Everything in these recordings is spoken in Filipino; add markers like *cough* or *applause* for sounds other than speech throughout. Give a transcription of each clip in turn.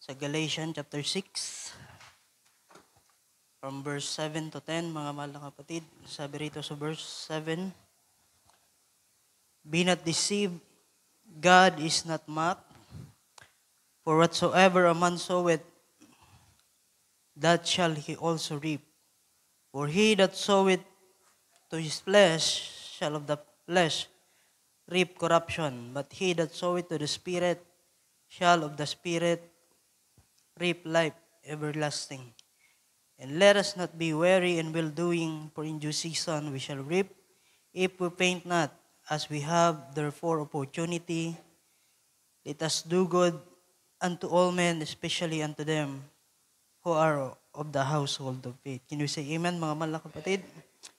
sa Galatians chapter 6 from verse 7 to 10 mga mahal na kapatid sabi rito sa verse 7 Be not deceived God is not mocked for whatsoever a man soweth that shall he also reap for he that soweth to his flesh shall of the flesh reap corruption but he that soweth to the spirit shall of the spirit reap life everlasting. And let us not be weary in well-doing, for in due season we shall reap, if we faint not, as we have therefore opportunity. Let us do good unto all men, especially unto them who are of the household of faith. Can you say amen, mga mahal kapatid?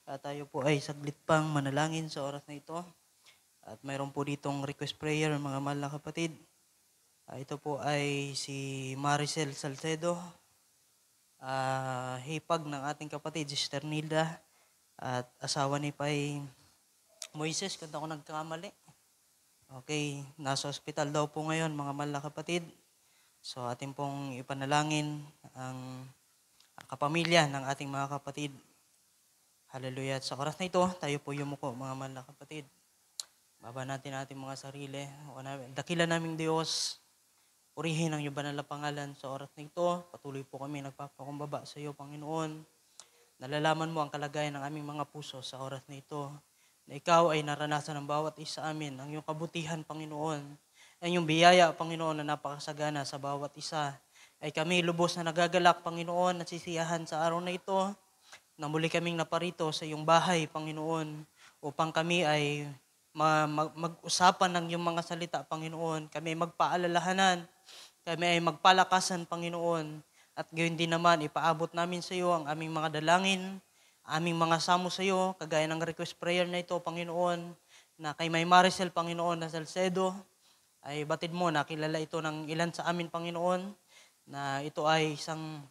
At tayo po ay saglit pang manalangin sa oras na ito. At mayroon po ditong request prayer, mga mahal kapatid. Uh, ito po ay si Maricel Salcedo, uh, hipag ng ating kapatid, Sister Nilda, at asawa ni Pai Moises, kung ako nagkamali. Okay, nasa ospital daw po ngayon mga mala kapatid. So atin pong ipanalangin ang kapamilya ng ating mga kapatid. Hallelujah. At sa oras na ito, tayo po yumuko mga mala kapatid. Baba natin ating mga sarili. Dakila naming Diyos, Purihin ang iyong banal na pangalan sa oras na ito. Patuloy po kami nagpapakumbaba sa iyo, Panginoon. Nalalaman mo ang kalagayan ng aming mga puso sa oras na ito. Na ikaw ay naranasan ng bawat isa amin ang iyong kabutihan, Panginoon. Ang iyong biyaya, Panginoon, na napakasagana sa bawat isa. Ay kami lubos na nagagalak, Panginoon, at sisiyahan sa araw na ito. Na muli kaming naparito sa iyong bahay, Panginoon, upang kami ay mag- mag-usapan ng iyong mga salita, Panginoon. Kami magpaalalahanan kami ay magpalakasan, Panginoon, at gayon din naman, ipaabot namin sa iyo ang aming mga dalangin, aming mga samo sa iyo, kagaya ng request prayer na ito, Panginoon, na kay May Maricel, Panginoon, na Salcedo, ay batid mo, nakilala ito ng ilan sa amin, Panginoon, na ito ay isang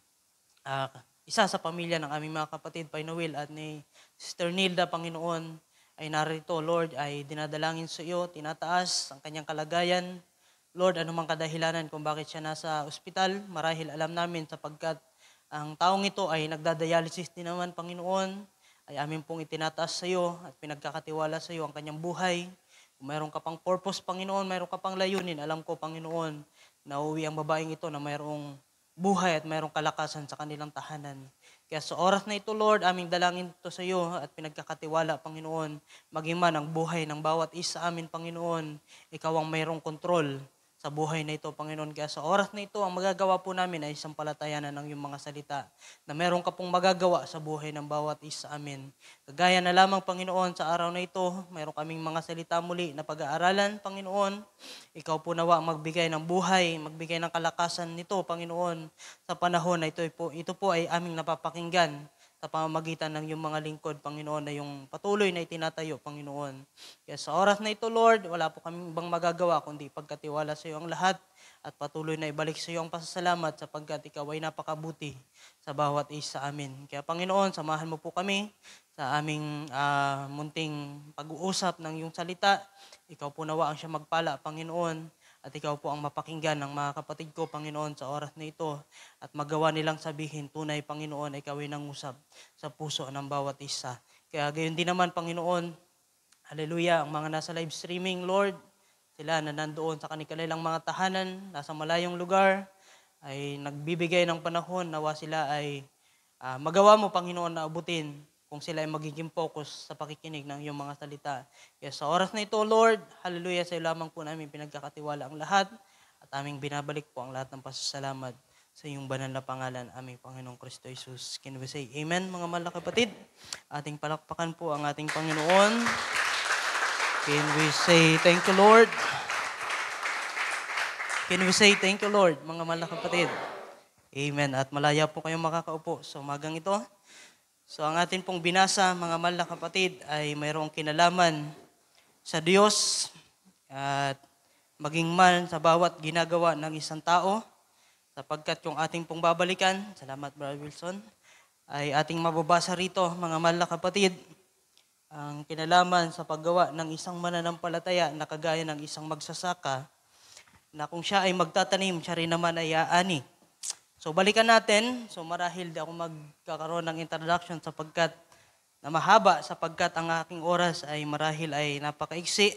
uh, isa sa pamilya ng aming mga kapatid, Painawil, at ni Sister Nilda, Panginoon, ay narito, Lord, ay dinadalangin sa iyo, tinataas ang kanyang kalagayan, Lord, anumang kadahilanan kung bakit siya nasa ospital, marahil alam namin sapagkat ang taong ito ay nagdadialysis din naman, Panginoon, ay amin pong itinataas sa iyo at pinagkakatiwala sa iyo ang kanyang buhay. Kung mayroon ka pang purpose, Panginoon, mayroon ka pang layunin, alam ko, Panginoon, na uwi ang babaeng ito na mayroong buhay at mayroong kalakasan sa kanilang tahanan. Kaya sa oras na ito, Lord, aming dalangin ito sa iyo at pinagkakatiwala, Panginoon, maging man ang buhay ng bawat isa amin, Panginoon, ikaw ang mayroong kontrol sa buhay na ito, Panginoon. Kaya sa oras na ito, ang magagawa po namin ay isang palatayanan ng iyong mga salita na meron ka pong magagawa sa buhay ng bawat isa amin. Kagaya na lamang, Panginoon, sa araw na ito, meron kaming mga salita muli na pag-aaralan, Panginoon. Ikaw po nawa magbigay ng buhay, magbigay ng kalakasan nito, Panginoon, sa panahon na ito po, ito po ay aming napapakinggan sa pamamagitan ng iyong mga lingkod, Panginoon, na yung patuloy na itinatayo, Panginoon. Kaya sa oras na ito, Lord, wala po kaming ibang magagawa kundi pagkatiwala sa iyo ang lahat at patuloy na ibalik sa iyo ang pasasalamat sapagkat ikaw ay napakabuti sa bawat isa amin. Kaya Panginoon, samahan mo po kami sa aming uh, munting pag-uusap ng iyong salita. Ikaw po nawa ang siya magpala, Panginoon at ikaw po ang mapakinggan ng mga kapatid ko, Panginoon, sa oras na ito at magawa nilang sabihin, tunay, Panginoon, ikaw ay nangusap sa puso ng bawat isa. Kaya gayon din naman, Panginoon, hallelujah, ang mga nasa live streaming, Lord, sila na nandoon sa kanilang mga tahanan, nasa malayong lugar, ay nagbibigay ng panahon nawa sila ay uh, magawa mo, Panginoon, na abutin kung sila ay magiging focus sa pakikinig ng iyong mga salita. Kaya sa oras na ito, Lord, hallelujah, sa iyo lamang po namin pinagkakatiwala ang lahat at aming binabalik po ang lahat ng pasasalamat sa iyong banal na pangalan, aming Panginoong Kristo Jesus. Can we say Amen, mga mahal kapatid? Ating palakpakan po ang ating Panginoon. Can we say thank you, Lord? Can we say thank you, Lord, mga mahal kapatid? Amen. At malaya po kayong makakaupo sa so, umagang ito. So ang atin pong binasa, mga mahal na kapatid, ay mayroong kinalaman sa Diyos at maging man sa bawat ginagawa ng isang tao sapagkat yung ating pong babalikan, salamat Brother Wilson, ay ating mababasa rito, mga mahal na kapatid, ang kinalaman sa paggawa ng isang mananampalataya na kagaya ng isang magsasaka na kung siya ay magtatanim, siya rin naman ay aani. So balikan natin. So marahil di ako magkakaroon ng introduction sapagkat na mahaba sapagkat ang aking oras ay marahil ay napakaiksi.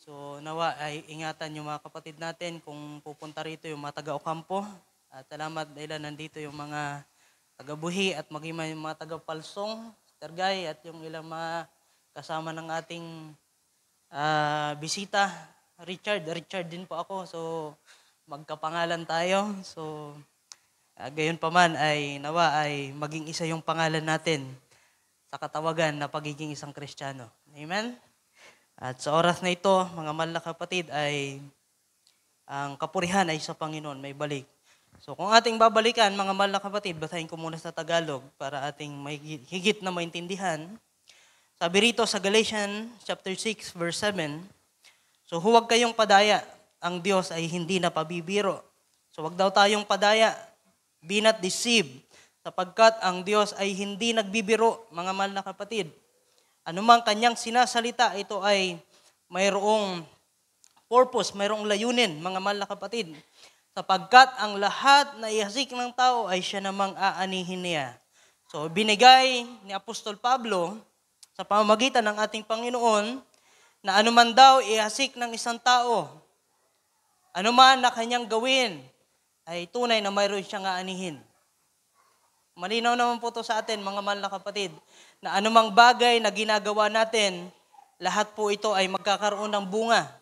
So nawa ay ingatan yung mga kapatid natin kung pupunta rito yung mga taga-Ocampo. At salamat dahil nandito yung mga taga-Buhi at maging yung mga taga-Palsong, Tergay at yung ilang mga kasama ng ating uh, bisita. Richard, Richard din po ako. So magkapangalan tayo. So, uh, gayon pa man ay nawa ay maging isa yung pangalan natin sa katawagan na pagiging isang Kristiyano. Amen? At sa oras na ito, mga mahal na kapatid, ay ang kapurihan ay sa Panginoon, may balik. So kung ating babalikan, mga mahal na kapatid, basahin ko muna sa Tagalog para ating may higit na maintindihan. Sabi rito sa Galatians chapter 6 verse 7, So huwag kayong padaya ang Diyos ay hindi na pabibiro. So wag daw tayong padaya. Be not deceived. Sapagkat ang Diyos ay hindi nagbibiro, mga mahal na kapatid. Anumang kanyang sinasalita, ito ay mayroong purpose, mayroong layunin, mga mahal na kapatid. Sapagkat ang lahat na ihasik ng tao ay siya namang aanihin niya. So binigay ni Apostol Pablo sa pamamagitan ng ating Panginoon na anuman daw ihasik ng isang tao Anuman na kanyang gawin, ay tunay na mayroon siyang aanihin. Malinaw naman po ito sa atin, mga mahal na kapatid, na anumang bagay na ginagawa natin, lahat po ito ay magkakaroon ng bunga.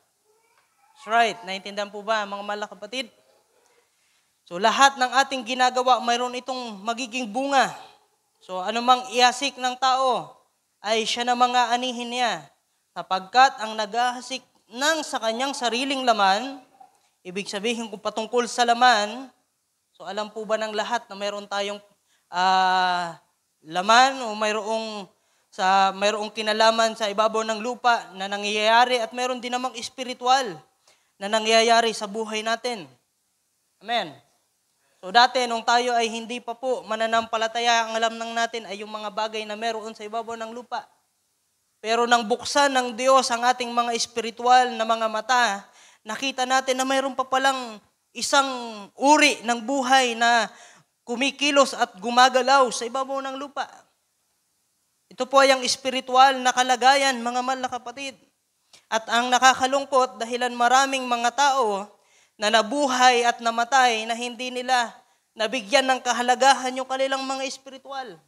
That's right. Naintindihan po ba, mga mahal na kapatid? So lahat ng ating ginagawa, mayroon itong magiging bunga. So anumang iasik ng tao, ay siya na mga anihin niya, sapagkat ang nagahasik ng sa kanyang sariling laman Ibig sabihin kung patungkol sa laman, so alam po ba ng lahat na mayroon tayong uh, laman o mayroong sa mayroong kinalaman sa ibabaw ng lupa na nangyayari at mayroon din namang espiritual na nangyayari sa buhay natin. Amen. So dati, nung tayo ay hindi pa po mananampalataya, ang alam lang natin ay yung mga bagay na meron sa ibabaw ng lupa. Pero nang buksan ng Diyos ang ating mga espiritual na mga mata, nakita natin na mayroon pa palang isang uri ng buhay na kumikilos at gumagalaw sa ibabaw ng lupa. Ito po ay ang espiritual na kalagayan, mga mahal na kapatid. At ang nakakalungkot dahilan maraming mga tao na nabuhay at namatay na hindi nila nabigyan ng kahalagahan yung kanilang mga espiritual.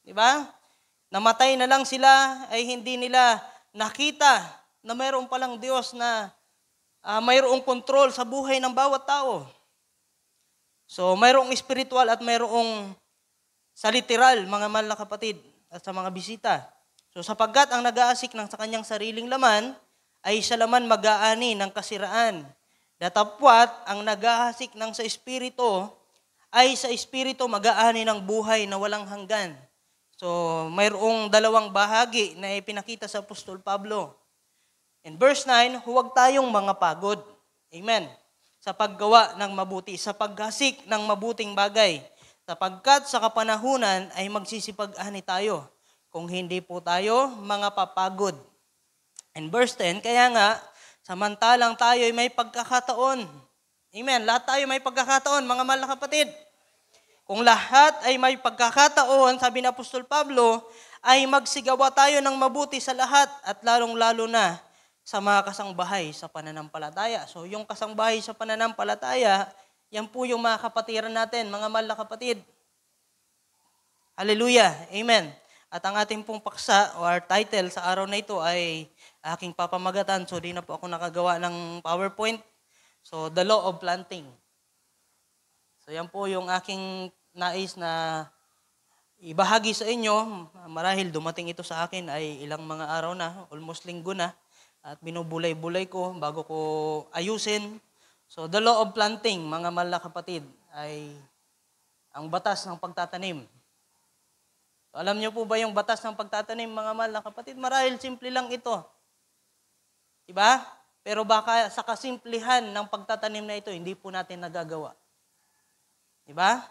Di ba? Namatay na lang sila ay hindi nila nakita na mayroon palang Diyos na uh, mayroong control sa buhay ng bawat tao. So, mayroong spiritual at mayroong sa literal, mga mahal na kapatid, at sa mga bisita. So, sapagkat ang nag-aasik ng sa kanyang sariling laman, ay siya laman mag-aani ng kasiraan. Datapwat, ang nag-aasik ng sa espiritu, ay sa espiritu mag-aani ng buhay na walang hanggan. So, mayroong dalawang bahagi na ipinakita sa Apostol Pablo. In verse 9, huwag tayong mga pagod. Amen. Sa paggawa ng mabuti, sa paggasik ng mabuting bagay, sapagkat sa kapanahunan ay magsisipag-ani tayo, kung hindi po tayo mga papagod. In verse 10, kaya nga, samantalang tayo ay may pagkakataon. Amen. Lahat tayo may pagkakataon, mga mahal na kapatid. Kung lahat ay may pagkakataon, sabi ni Apostol Pablo, ay magsigawa tayo ng mabuti sa lahat at lalong-lalo na sa mga kasangbahay sa pananampalataya. So yung kasangbahay sa pananampalataya, yan po yung mga kapatiran natin, mga mahal kapatid. Hallelujah. Amen. At ang ating pong paksa or title sa araw na ito ay aking papamagatan. So di na po ako nakagawa ng PowerPoint. So the law of planting. So yan po yung aking nais na ibahagi sa inyo. Marahil dumating ito sa akin ay ilang mga araw na, almost linggo na at binubulay-bulay ko bago ko ayusin. So the law of planting, mga mahal kapatid, ay ang batas ng pagtatanim. So, alam niyo po ba yung batas ng pagtatanim, mga mahal kapatid? Marahil simple lang ito. Diba? Pero baka sa kasimplihan ng pagtatanim na ito, hindi po natin nagagawa. Diba?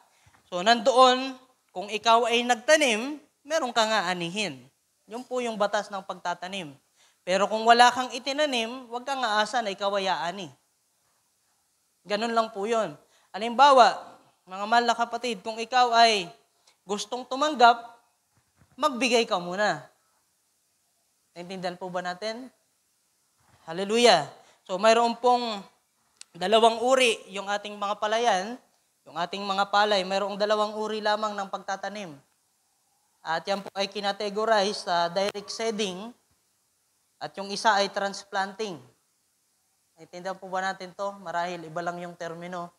So nandoon, kung ikaw ay nagtanim, meron kang aanihin. Yun po yung batas ng pagtatanim. Pero kung wala kang itinanim, huwag kang aasa na ikaw ay aani. Eh. Ganun lang po yun. Halimbawa, mga mahal na kapatid, kung ikaw ay gustong tumanggap, magbigay ka muna. Naintindihan po ba natin? Hallelujah. So mayroon pong dalawang uri yung ating mga palayan, yung ating mga palay, mayroong dalawang uri lamang ng pagtatanim. At yan po ay kinategorize sa direct seeding at yung isa ay transplanting. Naitindihan po ba natin to? Marahil iba lang yung termino.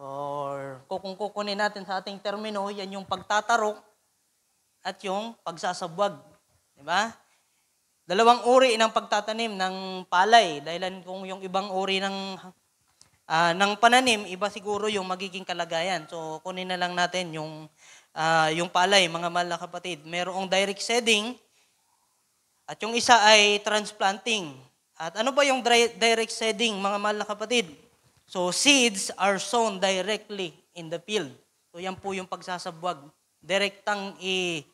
Or kung kukunin natin sa ating termino, yan yung pagtatarok at yung pagsasabwag. Di ba? Dalawang uri ng pagtatanim ng palay. Dahil kung yung ibang uri ng uh, ng pananim, iba siguro yung magiging kalagayan. So kunin na lang natin yung uh, yung palay, mga mahal na kapatid. Merong direct setting at yung isa ay transplanting. At ano ba yung direct seeding, mga mahal na kapatid? So, seeds are sown directly in the field. So, yan po yung pagsasabwag. Direktang i-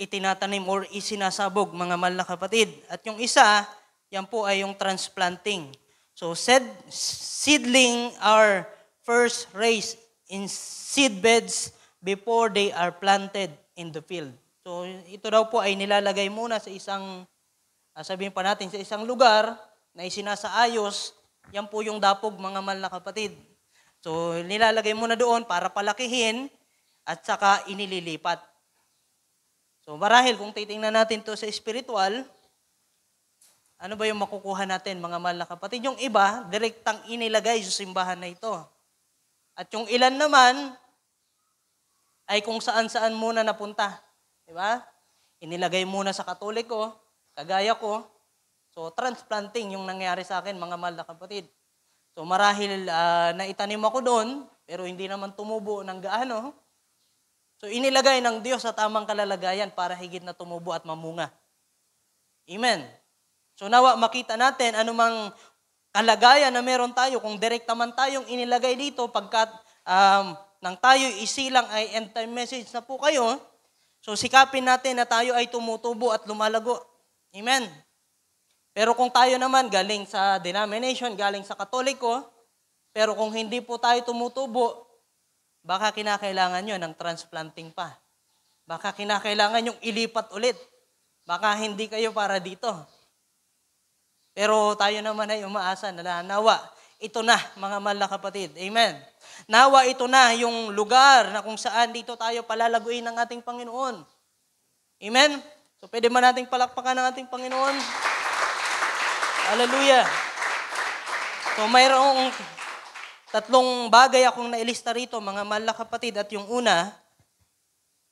itinatanim or isinasabog, mga mahal na kapatid. At yung isa, yan po ay yung transplanting. So, sed, seedling are first raised in seed beds before they are planted in the field. So, ito daw po ay nilalagay muna sa isang, uh, sabihin pa natin, sa isang lugar na isinasaayos, yan po yung dapog, mga mahal na kapatid. So, nilalagay muna doon para palakihin at saka inililipat. So, marahil kung titingnan natin to sa spiritual, ano ba yung makukuha natin, mga mahal na kapatid? Yung iba, direktang inilagay sa simbahan na ito. At yung ilan naman, ay kung saan-saan muna napunta. Di ba? Inilagay muna sa katoliko, oh. kagaya ko. So, transplanting yung nangyari sa akin, mga mahal na kapatid. So, marahil uh, naitanim ako doon, pero hindi naman tumubo ng gaano. So, inilagay ng Diyos sa tamang kalalagayan para higit na tumubo at mamunga. Amen. So, nawa makita natin anumang kalagayan na meron tayo, kung direkta man tayong inilagay dito, pagkat um, nang tayo isilang ay end time message na po kayo, So sikapin natin na tayo ay tumutubo at lumalago. Amen. Pero kung tayo naman galing sa denomination, galing sa katoliko, pero kung hindi po tayo tumutubo, baka kinakailangan nyo ng transplanting pa. Baka kinakailangan yung ilipat ulit. Baka hindi kayo para dito. Pero tayo naman ay umaasa na nawa. Ito na, mga mahal na kapatid. Amen. Nawa ito na yung lugar na kung saan dito tayo palalaguin ng ating Panginoon. Amen? So pwede man nating palakpakan ng ating Panginoon. Hallelujah. So mayroong tatlong bagay akong nailista rito, mga mahal kapatid. At yung una,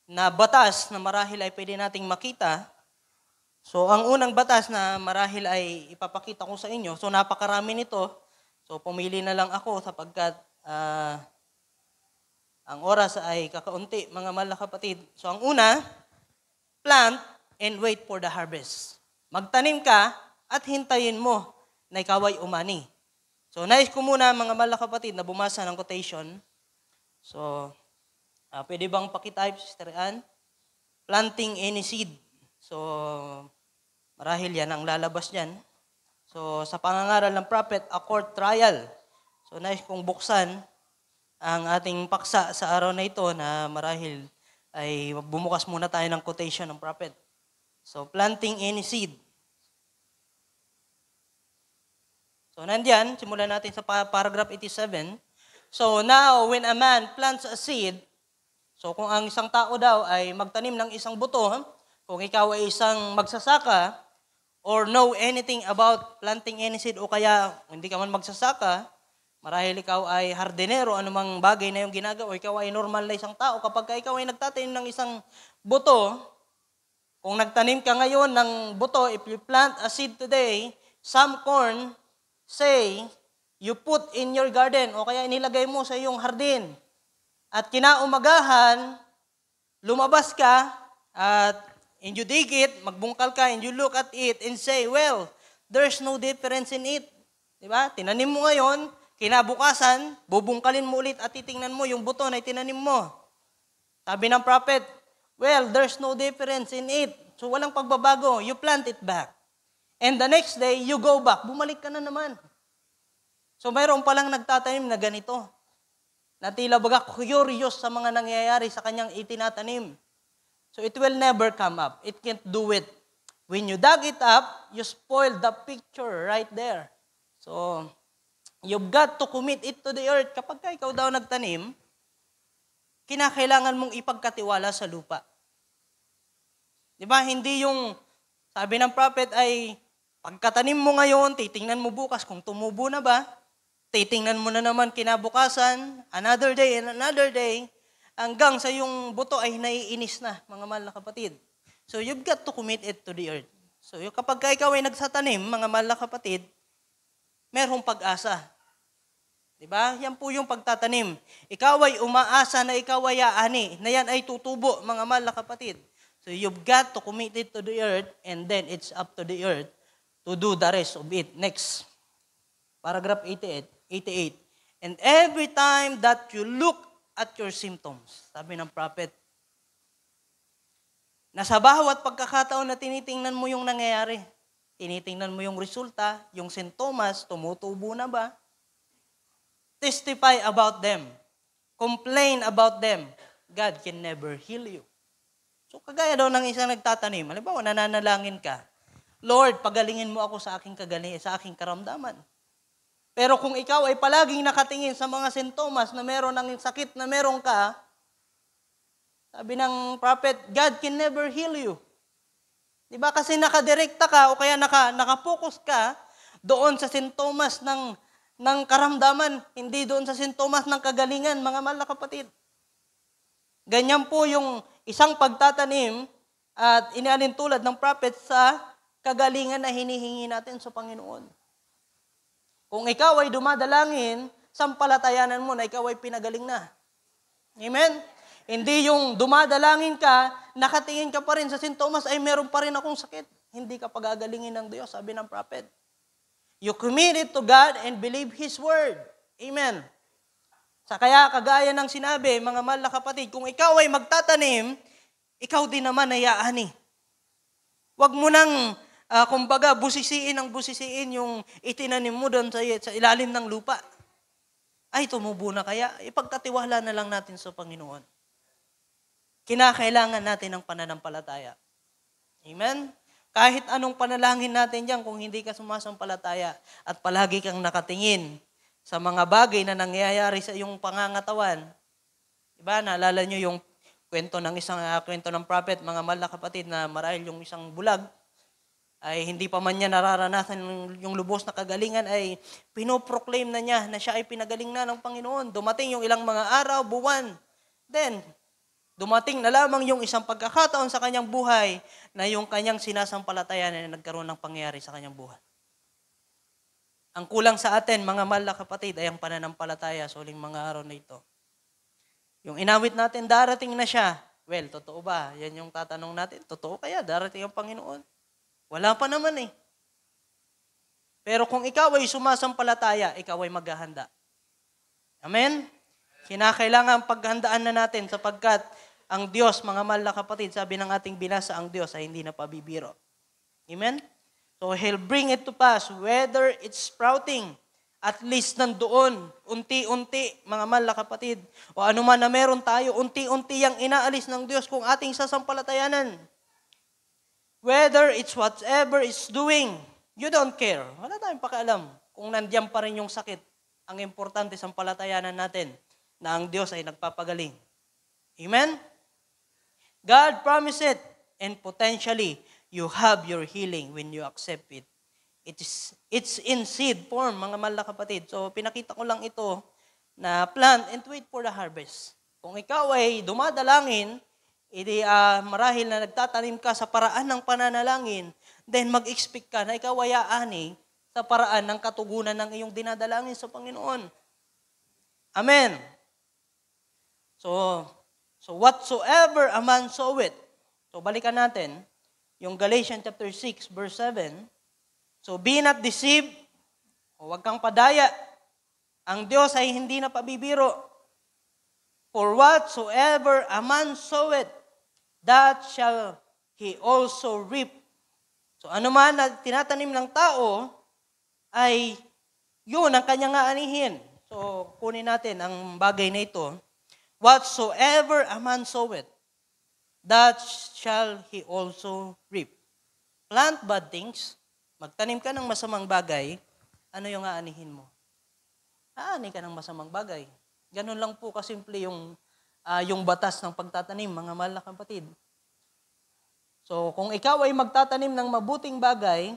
na batas na marahil ay pwede nating makita. So ang unang batas na marahil ay ipapakita ko sa inyo, so napakarami nito. So pumili na lang ako sapagkat uh, ang oras ay kakaunti, mga mahal kapatid. So ang una, plant and wait for the harvest. Magtanim ka at hintayin mo na ikaw ay umani. So nais ko muna mga mahal kapatid na bumasa ng quotation. So uh, pwede bang pakitype, Sister Ann? Planting any seed. So marahil yan ang lalabas niyan. So sa pangangaral ng prophet, a court trial So nais kong buksan ang ating paksa sa araw na ito na marahil ay bumukas muna tayo ng quotation ng prophet. So planting any seed. So nandiyan, simulan natin sa paragraph 87. So now when a man plants a seed, so kung ang isang tao daw ay magtanim ng isang buto, kung ikaw ay isang magsasaka or know anything about planting any seed o kaya hindi ka man magsasaka, Marahil ikaw ay hardinero, anumang bagay na yung ginagawa, ikaw ay normal na isang tao. Kapag ka ikaw ay nagtatanim ng isang buto, kung nagtanim ka ngayon ng buto, if you plant a seed today, some corn, say, you put in your garden, o kaya inilagay mo sa iyong hardin. At kinaumagahan, lumabas ka, at and you dig it, magbungkal ka, and you look at it, and say, well, there's no difference in it. Diba? Tinanim mo ngayon, Kinabukasan, bubungkalin mo ulit at titingnan mo yung buto na itinanim mo. Sabi ng prophet, well, there's no difference in it. So walang pagbabago, you plant it back. And the next day, you go back. Bumalik ka na naman. So mayroon palang nagtatanim na ganito. Na tila baga curious sa mga nangyayari sa kanyang itinatanim. So it will never come up. It can't do it. When you dug it up, you spoil the picture right there. So, You've got to commit it to the earth. Kapag ka ikaw daw nagtanim, kinakailangan mong ipagkatiwala sa lupa. Di ba? Hindi yung, sabi ng prophet ay, pagkatanim mo ngayon, titingnan mo bukas kung tumubo na ba. Titingnan mo na naman kinabukasan, another day and another day, hanggang sa yung buto ay naiinis na, mga mahal na kapatid. So you've got to commit it to the earth. So kapag ka ikaw ay nagsatanim, mga mahal na kapatid, merong pag-asa. Diba? Yan po yung pagtatanim. Ikaw ay umaasa na ikaw ay aani, na yan ay tutubo, mga mahal na kapatid. So you've got to commit it to the earth and then it's up to the earth to do the rest of it. Next. Paragraph 88. 88. And every time that you look at your symptoms, sabi ng prophet, na sa bawat pagkakataon na tinitingnan mo yung nangyayari, tinitingnan mo yung resulta, yung sintomas, tumutubo na ba, Testify about them. Complain about them. God can never heal you. So kagaya daw ng isang nagtatanim, halimbawa nananalangin ka, Lord, pagalingin mo ako sa aking kagaling, sa aking karamdaman. Pero kung ikaw ay palaging nakatingin sa mga sintomas na meron ng sakit na meron ka, sabi ng prophet, God can never heal you. Di ba? Kasi nakadirekta ka o kaya naka, nakapokus ka doon sa sintomas ng ng karamdaman, hindi doon sa sintomas ng kagalingan, mga mahal na kapatid. Ganyan po yung isang pagtatanim at inalintulad ng prophet sa kagalingan na hinihingi natin sa Panginoon. Kung ikaw ay dumadalangin, sampalatayanan mo na ikaw ay pinagaling na. Amen? Hindi yung dumadalangin ka, nakatingin ka pa rin sa sintomas, ay meron pa rin akong sakit. Hindi ka pagagalingin ng Diyos, sabi ng prophet. You commit it to God and believe His Word. Amen. Sa kaya, kagaya ng sinabi, mga mahal na kapatid, kung ikaw ay magtatanim, ikaw din naman ay aani. Huwag mo nang, uh, kumbaga, busisiin ang busisiin yung itinanim mo doon sa, sa ilalim ng lupa. Ay, tumubo na kaya. Ipagkatiwala na lang natin sa Panginoon. Kinakailangan natin ng pananampalataya. Amen? Kahit anong panalangin natin diyan kung hindi ka sumasampalataya at palagi kang nakatingin sa mga bagay na nangyayari sa iyong pangangatawan. Diba, naalala nyo yung kwento ng isang uh, kwento ng prophet, mga mahal na kapatid, na marahil yung isang bulag ay hindi pa man niya nararanasan yung lubos na kagalingan ay pinoproclaim na niya na siya ay pinagaling na ng Panginoon. Dumating yung ilang mga araw, buwan. Then, Dumating na lamang yung isang pagkakataon sa kanyang buhay na yung kanyang sinasampalatayan na nagkaroon ng pangyayari sa kanyang buhay. Ang kulang sa atin, mga mahal kapatid, ay ang pananampalataya sa uling mga araw na ito. Yung inawit natin, darating na siya. Well, totoo ba? Yan yung tatanong natin. Totoo kaya darating ang Panginoon? Wala pa naman eh. Pero kung ikaw ay sumasampalataya, ikaw ay maghahanda. Amen? Kinakailangan paghandaan na natin sapagkat ang Diyos, mga mahal na kapatid, sabi ng ating binasa, ang Diyos ay hindi na pabibiro. Amen? So He'll bring it to pass, whether it's sprouting, at least nandoon, unti-unti, mga mahal na kapatid, o anuman na meron tayo, unti-unti ang inaalis ng Diyos kung ating sasampalatayanan. Whether it's whatever it's doing, you don't care. Wala tayong pakialam kung nandiyan pa rin yung sakit. Ang importante sa palatayanan natin na ang Diyos ay nagpapagaling. Amen? God promised it, and potentially, you have your healing when you accept it. It is, it's in seed form, mga mahal kapatid. So, pinakita ko lang ito na plant and wait for the harvest. Kung ikaw ay dumadalangin, edi, uh, marahil na nagtatanim ka sa paraan ng pananalangin, then mag-expect ka na ikaw ay aani sa paraan ng katugunan ng iyong dinadalangin sa Panginoon. Amen. So, So whatsoever a man soweth. So balikan natin yung Galatians chapter 6 verse 7. So be not deceived. O huwag kang padaya. Ang Diyos ay hindi na pabibiro. For whatsoever a man soweth, that shall he also reap. So ano man na tinatanim ng tao, ay yun ang kanyang aanihin. So kunin natin ang bagay na ito. Whatsoever a man soweth, that shall he also reap. Plant bad things, magtanim ka ng masamang bagay, ano yung aanihin mo? Aani ka ng masamang bagay. Ganun lang po kasimple yung, uh, yung batas ng pagtatanim, mga mahal na kapatid. So, kung ikaw ay magtatanim ng mabuting bagay,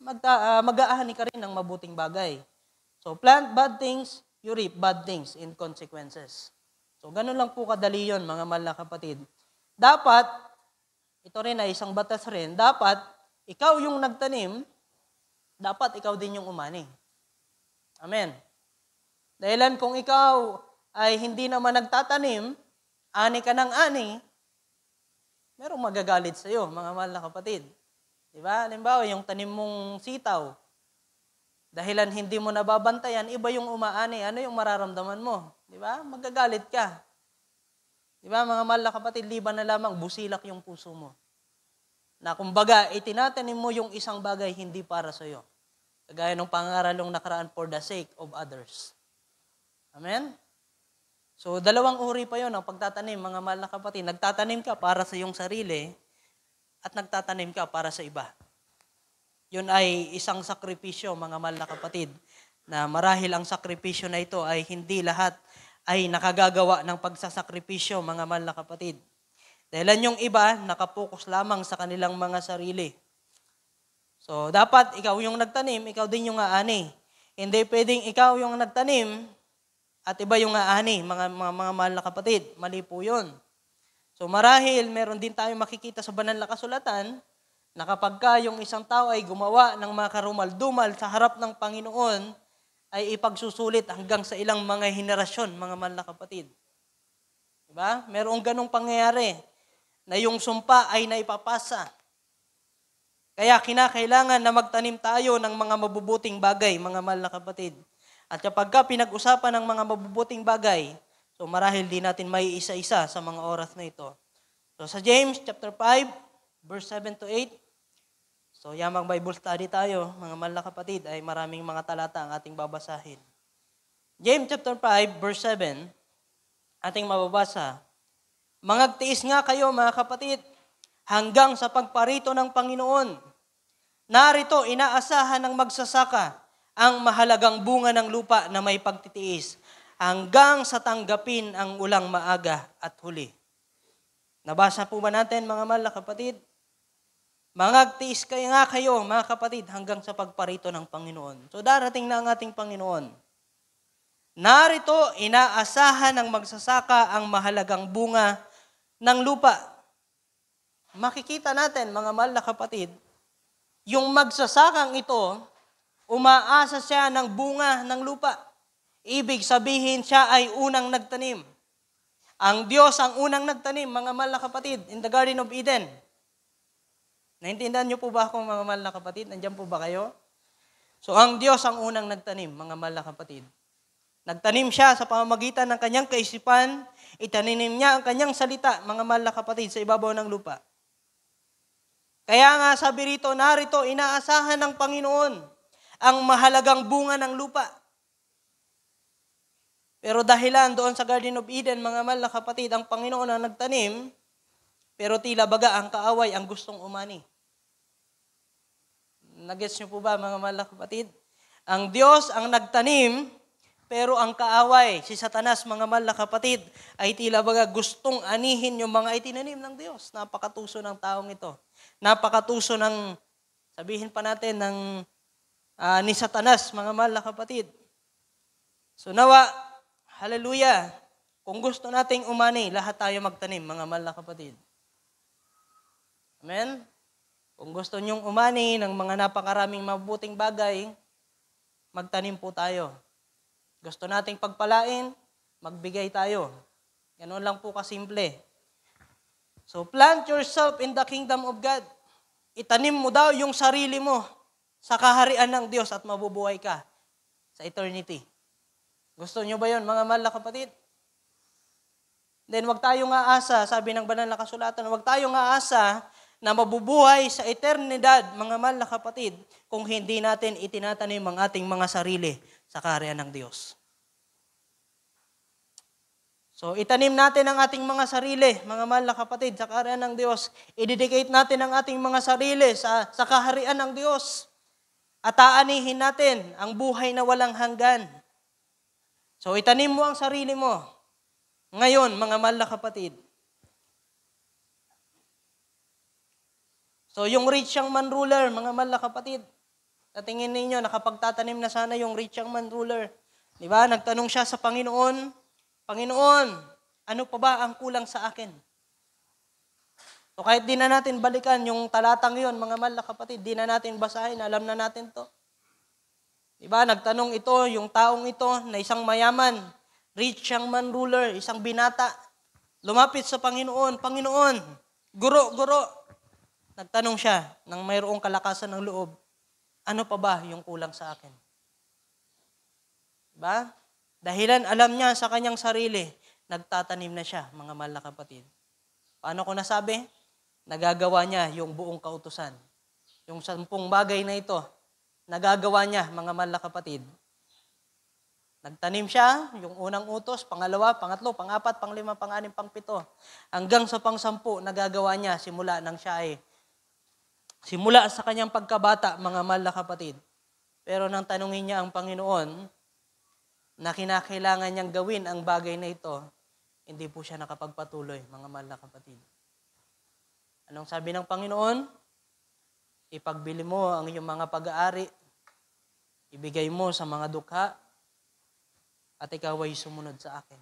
magta, uh, mag-aani ka rin ng mabuting bagay. So, plant bad things, you reap bad things in consequences. So, ganun lang po kadali yun, mga mahal na kapatid. Dapat, ito rin ay isang batas rin, dapat, ikaw yung nagtanim, dapat ikaw din yung umani. Amen. Dahilan kung ikaw ay hindi naman nagtatanim, ani ka ng ani, merong magagalit sa iyo, mga mahal na kapatid. Di ba? Halimbawa, yung tanim mong sitaw, dahilan hindi mo nababantayan, iba yung umaani, ano yung mararamdaman mo? Di ba? Magagalit ka. Di ba, mga mahal na kapatid, liban na lamang, busilak yung puso mo. Na kumbaga, itinatanim mo yung isang bagay hindi para sa'yo. Kagaya ng pangaralong nakaraan for the sake of others. Amen? So, dalawang uri pa yon ang pagtatanim, mga mahal na kapatid. Nagtatanim ka para sa iyong sarili at nagtatanim ka para sa iba. Yun ay isang sakripisyo, mga mahal na kapatid na marahil ang sakripisyo na ito ay hindi lahat ay nakagagawa ng pagsasakripisyo, mga mahal na kapatid. Dahilan yung iba, nakapokus lamang sa kanilang mga sarili. So, dapat ikaw yung nagtanim, ikaw din yung aani. Hindi pwedeng ikaw yung nagtanim at iba yung aani, mga, mga, mga mahal na kapatid. Mali po yun. So, marahil meron din tayo makikita sa banal na kasulatan na kapag ka yung isang tao ay gumawa ng mga karumal sa harap ng Panginoon, ay ipagsusulit hanggang sa ilang mga henerasyon, mga mahal na kapatid. Diba? Merong ganong pangyayari na yung sumpa ay naipapasa. Kaya kinakailangan na magtanim tayo ng mga mabubuting bagay, mga mahal na kapatid. At kapag ka pinag-usapan ng mga mabubuting bagay, so marahil di natin may isa-isa sa mga oras na ito. So sa James chapter 5, verse 7 to 8, So, yamang Bible study tayo, mga mahal kapatid, ay maraming mga talata ang ating babasahin. James chapter 5, verse 7, ating mababasa, Mangagtiis nga kayo, mga kapatid, hanggang sa pagparito ng Panginoon. Narito, inaasahan ng magsasaka ang mahalagang bunga ng lupa na may pagtitiis hanggang sa tanggapin ang ulang maaga at huli. Nabasa po ba natin, mga mahal kapatid? Mangagtiis kayo nga kayo, mga kapatid, hanggang sa pagparito ng Panginoon. So darating na ang ating Panginoon. Narito, inaasahan ng magsasaka ang mahalagang bunga ng lupa. Makikita natin, mga mahal na kapatid, yung magsasakang ito, umaasa siya ng bunga ng lupa. Ibig sabihin siya ay unang nagtanim. Ang Diyos ang unang nagtanim, mga mahal na kapatid, in the Garden of Eden. Naintindihan niyo po ba ako mga mahal na kapatid? Nandiyan po ba kayo? So ang Diyos ang unang nagtanim, mga mahal na kapatid. Nagtanim siya sa pamamagitan ng kanyang kaisipan, itaninim niya ang kanyang salita, mga mahal na kapatid, sa ibabaw ng lupa. Kaya nga sabi rito, narito inaasahan ng Panginoon ang mahalagang bunga ng lupa. Pero dahilan doon sa Garden of Eden, mga mahal na kapatid, ang Panginoon ang nagtanim, pero tila baga ang kaaway ang gustong umani. Nagets niyo po ba mga kapatid? Ang Diyos ang nagtanim, pero ang kaaway, si Satanas mga kapatid, ay tila baga gustong anihin yung mga itinanim ng Diyos. Napakatuso ng taong ito. Napakatuso ng, sabihin pa natin, ng uh, ni Satanas mga kapatid. So nawa, hallelujah, kung gusto nating umani, lahat tayo magtanim mga malakapatid. kapatid. Amen? Kung gusto nyong umani ng mga napakaraming mabuting bagay, magtanim po tayo. Gusto nating pagpalain, magbigay tayo. Ganun lang po kasimple. So plant yourself in the kingdom of God. Itanim mo daw yung sarili mo sa kaharian ng Diyos at mabubuhay ka sa eternity. Gusto nyo ba yon mga mahal na kapatid? Then wag tayong aasa, sabi ng banal na kasulatan, wag tayong aasa na mabubuhay sa eternidad, mga mahal na kapatid, kung hindi natin itinatanim ang ating mga sarili sa karya ng Diyos. So, itanim natin ang ating mga sarili, mga mahal na kapatid, sa kaharian ng Diyos. Idedicate natin ang ating mga sarili sa, sa kaharian ng Diyos. At aanihin natin ang buhay na walang hanggan. So, itanim mo ang sarili mo. Ngayon, mga mahal na kapatid, So yung rich young man ruler, mga mala kapatid, natingin ninyo, nakapagtatanim na sana yung rich young man ruler. Di ba? Nagtanong siya sa Panginoon, Panginoon, ano pa ba ang kulang sa akin? So kahit di na natin balikan yung talatang yon mga mala kapatid, di na natin basahin, alam na natin to. Di ba? Nagtanong ito, yung taong ito na isang mayaman, rich young man ruler, isang binata, lumapit sa Panginoon, Panginoon, guro, guro, Nagtanong siya nang mayroong kalakasan ng loob, ano pa ba yung kulang sa akin? Diba? Dahilan alam niya sa kanyang sarili, nagtatanim na siya, mga mahal na kapatid. Paano ko nasabi? Nagagawa niya yung buong kautusan. Yung sampung bagay na ito, nagagawa niya, mga mahal na kapatid. Nagtanim siya, yung unang utos, pangalawa, pangatlo, pangapat, panglima, panganim, pangpito. Hanggang sa pangsampu, nagagawa niya simula nang siya ay Simula sa kanyang pagkabata, mga mahal na kapatid. Pero nang tanungin niya ang Panginoon na kinakailangan niyang gawin ang bagay na ito, hindi po siya nakapagpatuloy, mga mahal na kapatid. Anong sabi ng Panginoon? Ipagbili mo ang iyong mga pag-aari, ibigay mo sa mga dukha, at ikaw ay sumunod sa akin.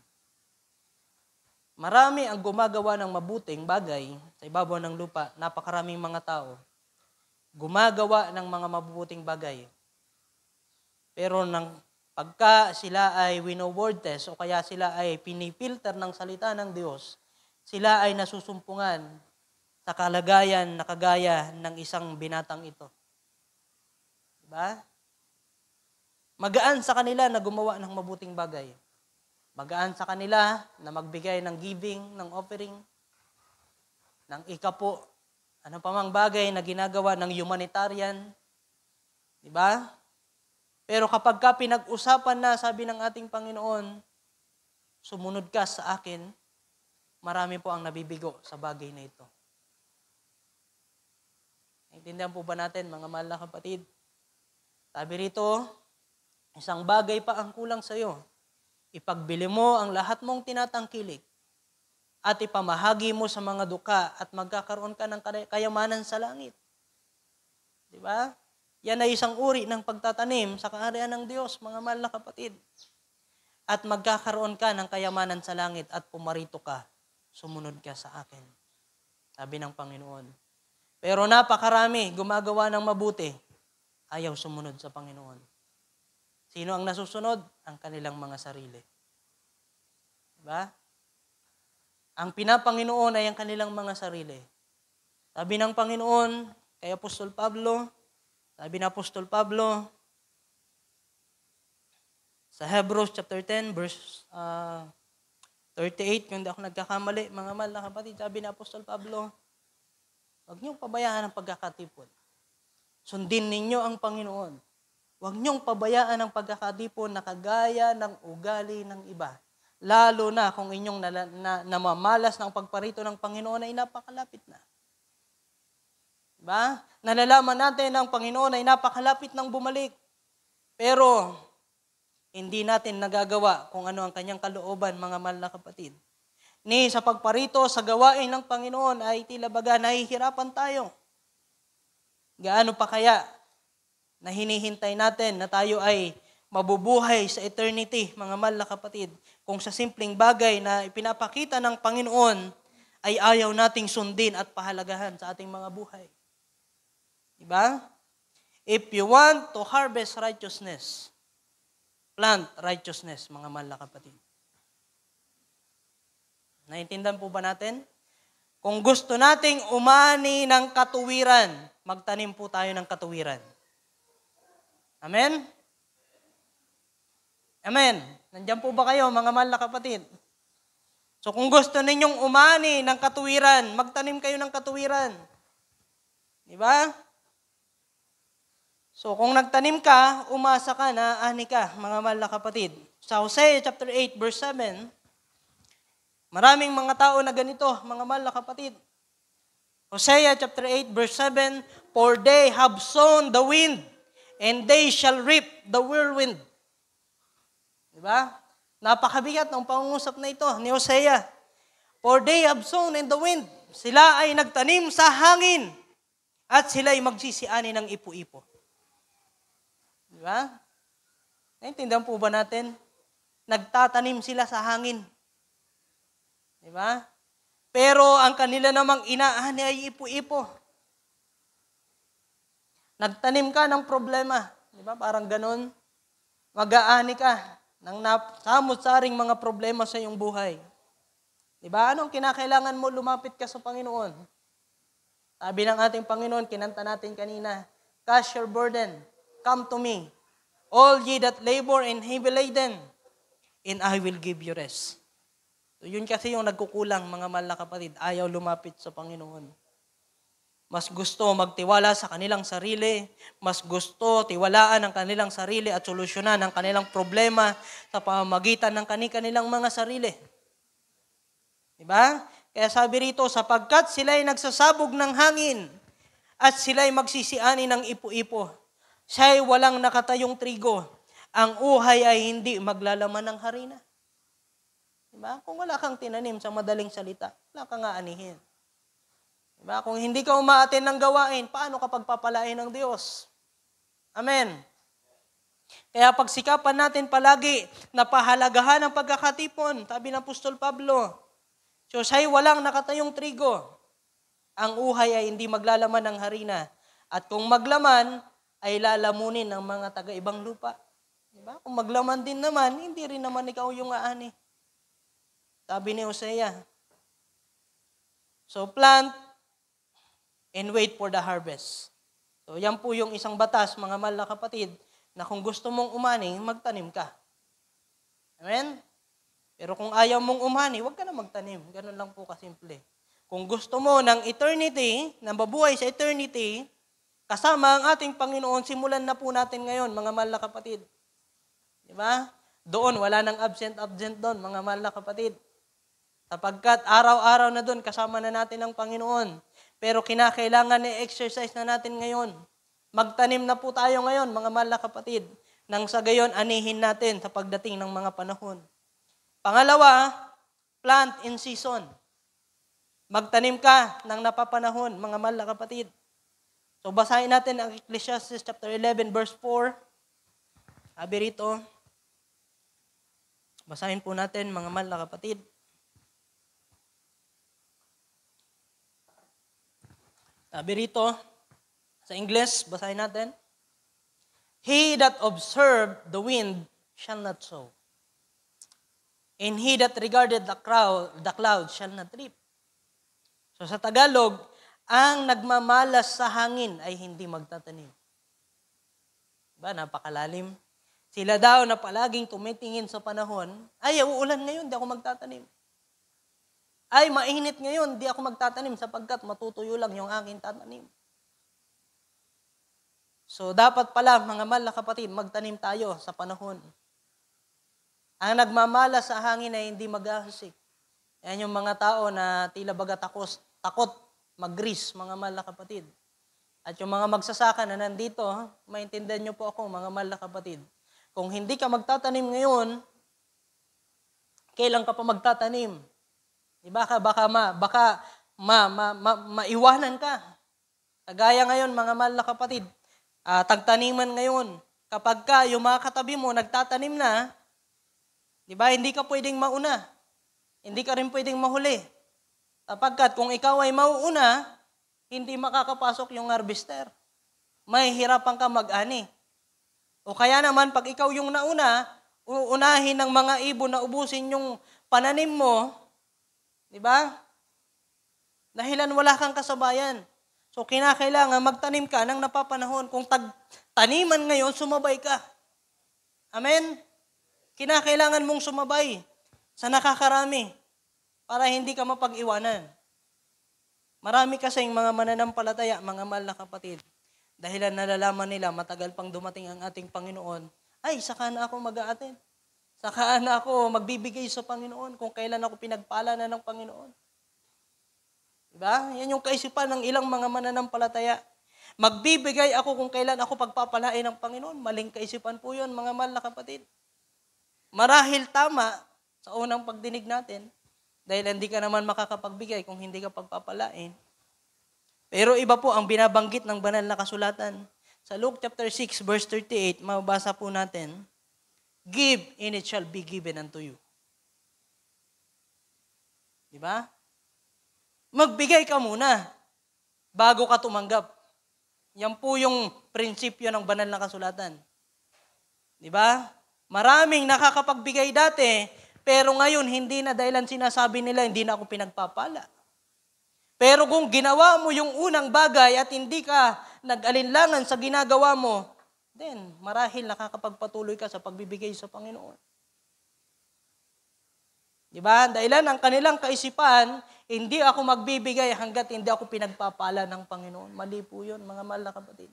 Marami ang gumagawa ng mabuting bagay sa ibabaw ng lupa, napakaraming mga tao gumagawa ng mga mabubuting bagay. Pero nang pagka sila ay winoword test o kaya sila ay pinipilter ng salita ng Diyos, sila ay nasusumpungan sa kalagayan na kagaya ng isang binatang ito. Diba? Magaan sa kanila na gumawa ng mabuting bagay. Magaan sa kanila na magbigay ng giving, ng offering, ng ikapo ano pa mang bagay na ginagawa ng humanitarian, di ba? Pero kapag ka pinag-usapan na, sabi ng ating Panginoon, sumunod ka sa akin, marami po ang nabibigo sa bagay na ito. Naintindihan po ba natin, mga mahal na kapatid? Sabi rito, isang bagay pa ang kulang sa iyo. Ipagbili mo ang lahat mong tinatangkilik at ipamahagi mo sa mga duka at magkakaroon ka ng kayamanan sa langit. Di ba? Yan ay isang uri ng pagtatanim sa kaharian ng Diyos, mga mahal na kapatid. At magkakaroon ka ng kayamanan sa langit at pumarito ka. Sumunod ka sa akin. Sabi ng Panginoon. Pero napakarami gumagawa ng mabuti. Ayaw sumunod sa Panginoon. Sino ang nasusunod? Ang kanilang mga sarili. Diba? Ang pinapanginoon ay ang kanilang mga sarili. Sabi ng Panginoon kay Apostol Pablo, sabi ng Apostol Pablo, sa Hebrews chapter 10 verse uh, ah, 38, kung di ako nagkakamali, mga mahal na kapatid, sabi ni Apostol Pablo, huwag niyong pabayaan ang pagkakatipon. Sundin ninyo ang Panginoon. Huwag niyong pabayaan ang pagkakatipon na kagaya ng ugali ng iba. Lalo na kung inyong na, na, namamalas ng pagparito ng Panginoon ay napakalapit na. Diba? Nalalaman natin ang Panginoon ay napakalapit ng bumalik. Pero, hindi natin nagagawa kung ano ang kanyang kalooban, mga mahal na kapatid. Ni sa pagparito sa gawain ng Panginoon ay tila baga nahihirapan tayo. Gaano pa kaya na hinihintay natin na tayo ay mabubuhay sa eternity, mga mahal na kapatid, kung sa simpleng bagay na ipinapakita ng Panginoon ay ayaw nating sundin at pahalagahan sa ating mga buhay. Diba? If you want to harvest righteousness, plant righteousness, mga mahal na kapatid. Naintindihan po ba natin? Kung gusto nating umani ng katuwiran, magtanim po tayo ng katuwiran. Amen? Amen. Nandiyan po ba kayo, mga mahal na kapatid? So kung gusto ninyong umani ng katuwiran, magtanim kayo ng katuwiran. Di ba? So kung nagtanim ka, umasa ka na ani ka, mga mahal na kapatid. Sa Hosea chapter 8 verse 7, maraming mga tao na ganito, mga mahal na kapatid. Hosea chapter 8 verse 7, For they have sown the wind, and they shall reap the whirlwind. Di ba? Napakabigat ng pangungusap na ito ni Hosea. For they have sown in the wind. Sila ay nagtanim sa hangin at sila ay magsisiani ng ipo-ipo. Di ba? Naintindihan po ba natin? Nagtatanim sila sa hangin. Di ba? Pero ang kanila namang inaani ay ipo-ipo. Nagtanim ka ng problema. Di ba? Parang ganun. Mag-aani ka ng samot-saring mga problema sa iyong buhay. Di ba? Anong kinakailangan mo lumapit ka sa Panginoon? Sabi ng ating Panginoon, kinanta natin kanina, Cast your burden, come to me. All ye that labor and heavy laden, and I will give you rest. So yun kasi yung nagkukulang, mga mahal kapatid, ayaw lumapit sa Panginoon. Mas gusto magtiwala sa kanilang sarili, mas gusto tiwalaan ang kanilang sarili at solusyonan ang kanilang problema sa pamamagitan ng kanilang mga sarili. Diba? Kaya sabi rito, sapagkat sila'y nagsasabog ng hangin at sila'y magsisiani ng ipo-ipo, siya'y walang nakatayong trigo, ang uhay ay hindi maglalaman ng harina. Diba? Kung wala kang tinanim sa madaling salita, wala kang aanihin. Diba? Kung hindi ka umaatin ng gawain, paano ka pagpapalain ng Diyos? Amen. Kaya pagsikapan natin palagi na pahalagahan ang pagkakatipon, sabi ng Apostol Pablo, so say walang nakatayong trigo. Ang uhay ay hindi maglalaman ng harina. At kung maglaman, ay lalamunin ng mga taga-ibang lupa. Diba? Kung maglaman din naman, hindi rin naman ikaw yung aani. Sabi ni Hosea. So plant, and wait for the harvest. So yan po yung isang batas, mga mahal na kapatid, na kung gusto mong umaning, magtanim ka. Amen? Pero kung ayaw mong umani, huwag ka na magtanim. Ganun lang po kasimple. Kung gusto mo ng eternity, na mabuhay sa eternity, kasama ang ating Panginoon, simulan na po natin ngayon, mga mahal na kapatid. Di ba? Doon, wala nang absent-absent doon, mga mahal na kapatid. Sapagkat araw-araw na doon, kasama na natin ang Panginoon. Pero kinakailangan i-exercise na natin ngayon. Magtanim na po tayo ngayon, mga mahal na kapatid. Nang sa gayon, anihin natin sa pagdating ng mga panahon. Pangalawa, plant in season. Magtanim ka ng napapanahon, mga mahal na kapatid. So basahin natin ang Ecclesiastes chapter 11 verse 4. Sabi rito, basahin po natin mga mahal na kapatid. Sabi ah, rito, sa English, basahin natin. He that observed the wind shall not sow. And he that regarded the cloud, the cloud shall not reap. So sa Tagalog, ang nagmamalas sa hangin ay hindi magtatanim. Ba, napakalalim. Sila daw na palaging tumitingin sa panahon, ay, uulan ngayon, di ako magtatanim. Ay, mainit ngayon, di ako magtatanim sapagkat matutuyo lang yung aking tatanim. So, dapat pala, mga mahal na kapatid, magtanim tayo sa panahon. Ang nagmamala sa hangin ay hindi mag maghahasik. Yan yung mga tao na tila baga takos, takot mag-gris, mga mahal na kapatid. At yung mga magsasaka na nandito, maintindihan nyo po ako, mga mahal na kapatid. Kung hindi ka magtatanim ngayon, kailan ka pa magtatanim? Eh, baka, baka, ma, baka ma, ma, ma, maiwanan ka. Kagaya ngayon, mga mahal na kapatid, uh, tagtaniman ngayon, kapag ka yung mga katabi mo nagtatanim na, di ba, hindi ka pwedeng mauna. Hindi ka rin pwedeng mahuli. Sapagkat kung ikaw ay mauuna, hindi makakapasok yung harvester. May hirapan ka mag-ani. O kaya naman, pag ikaw yung nauna, uunahin ng mga ibon na ubusin yung pananim mo, Di ba? Dahilan wala kang kasabayan. So kinakailangan magtanim ka ng napapanahon. Kung tag taniman ngayon, sumabay ka. Amen? Kinakailangan mong sumabay sa nakakarami para hindi ka mapag-iwanan. Marami yung mga mananampalataya, mga mahal na kapatid. Dahilan nalalaman nila matagal pang dumating ang ating Panginoon, ay, saka na ako mag-aatin. Saka ako magbibigay sa Panginoon kung kailan ako pinagpala na ng Panginoon. Diba? Yan yung kaisipan ng ilang mga mananampalataya. Magbibigay ako kung kailan ako pagpapalain ng Panginoon. Maling kaisipan po yun, mga mahal na kapatid. Marahil tama sa unang pagdinig natin dahil hindi ka naman makakapagbigay kung hindi ka pagpapalain. Pero iba po ang binabanggit ng banal na kasulatan. Sa Luke chapter 6 verse 38, mababasa po natin Give, and it shall be given unto you. Di ba? Magbigay ka muna bago ka tumanggap. Yan po yung prinsipyo ng banal na kasulatan. Di ba? Maraming nakakapagbigay dati, pero ngayon hindi na dahil ang sinasabi nila, hindi na ako pinagpapala. Pero kung ginawa mo yung unang bagay at hindi ka nag-alinlangan sa ginagawa mo, Then, marahil nakakapagpatuloy ka sa pagbibigay sa Panginoon. Di ba? Dahilan ang kanilang kaisipan, hindi ako magbibigay hanggat hindi ako pinagpapala ng Panginoon. Mali po yun, mga mahal na kapatid.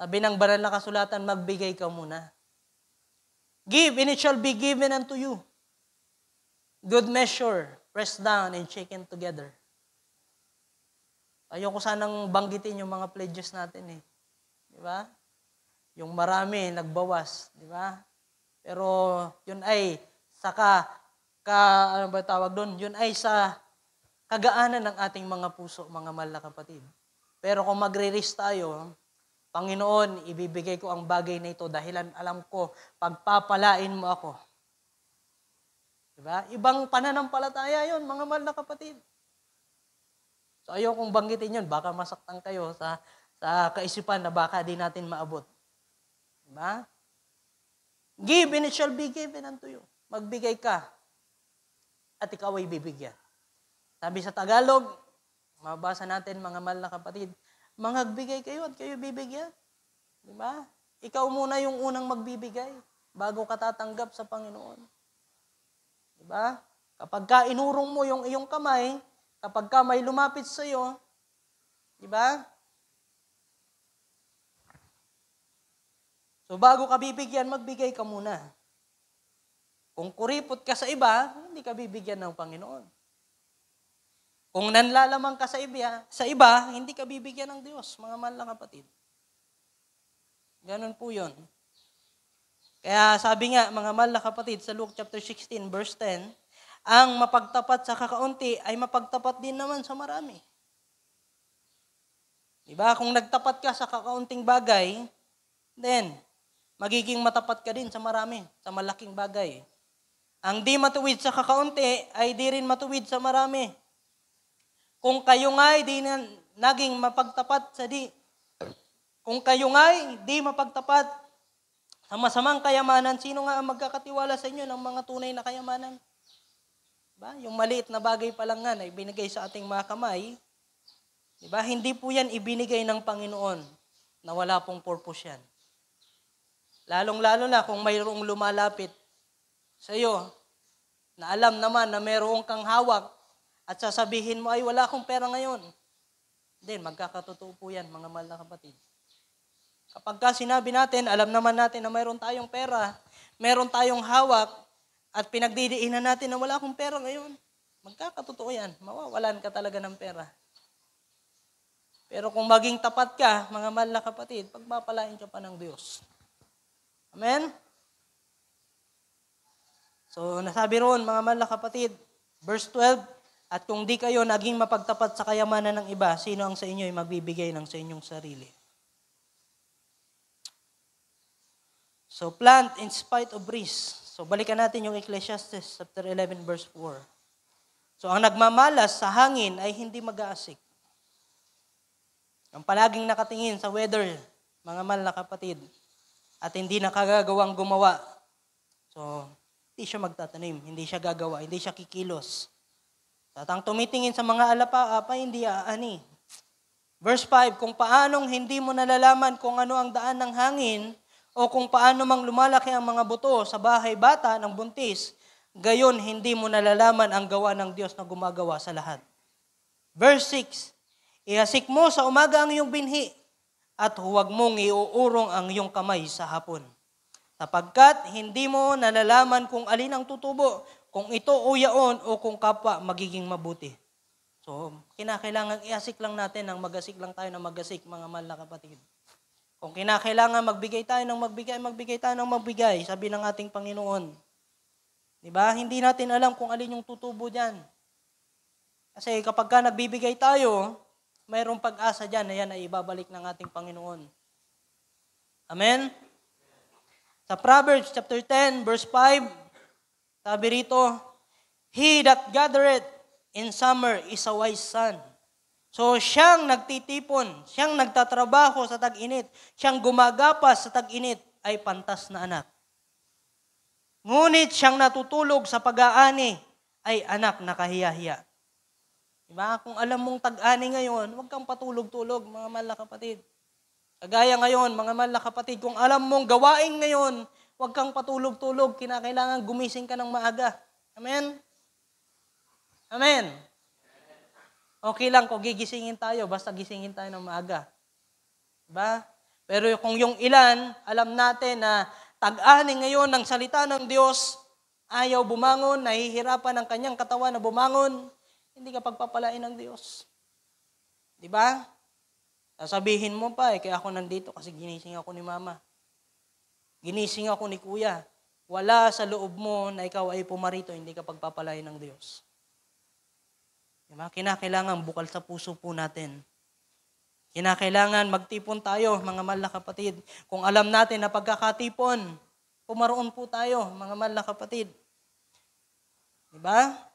Sabi ng banal na kasulatan, magbigay ka muna. Give and it shall be given unto you. Good measure, press down and shaken together. Ayoko sanang banggitin yung mga pledges natin eh. Di ba? Yung marami, nagbawas, di ba? Pero yun ay saka ka, ano ba tawag doon? Yun ay sa kagaanan ng ating mga puso, mga mahal na kapatid. Pero kung magre-risk tayo, Panginoon, ibibigay ko ang bagay na ito dahilan alam ko, pagpapalain mo ako. Diba? Ibang pananampalataya yon mga mahal na kapatid. So ayokong banggitin yon baka masaktan kayo sa, sa kaisipan na baka di natin maabot. Diba? Give and it shall be given unto you. Magbigay ka at ikaw ay bibigyan. Sabi sa Tagalog, mababasa natin mga mahal na kapatid, mangagbigay kayo at kayo bibigyan. Di ba? Ikaw muna yung unang magbibigay bago ka tatanggap sa Panginoon. Di ba? Kapag ka inurong mo yung iyong kamay, kapag ka may lumapit sa iyo, di ba? So bago ka bibigyan, magbigay ka muna. Kung kuripot ka sa iba, hindi ka bibigyan ng Panginoon. Kung nanlalamang ka sa iba, sa iba, hindi ka bibigyan ng Diyos, mga mahal na kapatid. Ganun po yon. Kaya sabi nga, mga mahal na kapatid, sa Luke chapter 16, verse 10, ang mapagtapat sa kakaunti ay mapagtapat din naman sa marami. Diba? Kung nagtapat ka sa kakaunting bagay, then, magiging matapat ka din sa marami, sa malaking bagay. Ang di matuwid sa kakaunti ay di rin matuwid sa marami. Kung kayo nga ay di na, naging mapagtapat sa di, kung kayo nga ay di mapagtapat sa masamang kayamanan, sino nga ang magkakatiwala sa inyo ng mga tunay na kayamanan? Ba? Yung maliit na bagay pa lang nga na ibinigay sa ating mga kamay, di ba? hindi po yan ibinigay ng Panginoon na wala pong purpose yan. Lalong-lalo na kung mayroong lumalapit sa iyo na alam naman na mayroong kang hawak at sasabihin mo ay wala akong pera ngayon. Hindi, magkakatotoo po yan mga mahal na kapatid. Kapag ka sinabi natin, alam naman natin na mayroon tayong pera, mayroon tayong hawak, at pinagdidiinan natin na wala akong pera ngayon, magkakatotoo yan. Mawawalan ka talaga ng pera. Pero kung maging tapat ka, mga mahal na kapatid, pagpapalain ka pa ng Diyos. Amen? So, nasabi roon, mga mahal kapatid, verse 12, At kung di kayo naging mapagtapat sa kayamanan ng iba, sino ang sa inyo ay magbibigay ng sa inyong sarili? So, plant in spite of breeze. So, balikan natin yung Ecclesiastes chapter 11 verse 4. So, ang nagmamalas sa hangin ay hindi mag-aasik. Ang palaging nakatingin sa weather, mga mahal kapatid, at hindi nakagagawang gumawa. So, hindi siya magtatanim, hindi siya gagawa, hindi siya kikilos. At ang tumitingin sa mga alapa, apa, hindi aani. Verse 5, kung paanong hindi mo nalalaman kung ano ang daan ng hangin o kung paano mang lumalaki ang mga buto sa bahay bata ng buntis, gayon hindi mo nalalaman ang gawa ng Diyos na gumagawa sa lahat. Verse 6, Ihasik mo sa umaga ang iyong binhi at huwag mong iuurong ang iyong kamay sa hapon. Sapagkat hindi mo nalalaman kung alin ang tutubo, kung ito o yaon o kung kapwa magiging mabuti. So, kinakailangan iasik lang natin ng magasik lang tayo ng magasik, mga mahal na kapatid. Kung kinakailangan magbigay tayo ng magbigay, magbigay tayo ng magbigay, sabi ng ating Panginoon. Di ba? Hindi natin alam kung alin yung tutubo diyan. Kasi kapag ka nagbibigay tayo, mayroong pag-asa dyan na yan ay ibabalik ng ating Panginoon. Amen? Sa Proverbs chapter 10, verse 5, sabi rito, He that gathereth in summer is a wise son. So siyang nagtitipon, siyang nagtatrabaho sa tag-init, siyang gumagapas sa tag-init ay pantas na anak. Ngunit siyang natutulog sa pag-aani ay anak na kahiyahiya. Diba? Kung alam mong tag-ani ngayon, huwag kang patulog-tulog, mga mahal kapatid. Kagaya ngayon, mga mahal kapatid, kung alam mong gawain ngayon, huwag kang patulog-tulog, kinakailangan gumising ka ng maaga. Amen? Amen? Okay lang kung gigisingin tayo, basta gisingin tayo ng maaga. Diba? Pero kung yung ilan, alam natin na tag-ani ngayon ng salita ng Diyos, ayaw bumangon, nahihirapan ang kanyang katawan na bumangon, hindi ka pagpapalain ng Diyos. Di ba? Sasabihin mo pa eh, kaya ako nandito kasi ginising ako ni mama. Ginising ako ni kuya. Wala sa loob mo na ikaw ay pumarito, hindi ka pagpapalain ng Diyos. Diba? Kinakailangan bukal sa puso po natin. Kinakailangan magtipon tayo, mga mahal na kapatid. Kung alam natin na pagkakatipon, pumaroon po tayo, mga mahal na kapatid. Di ba?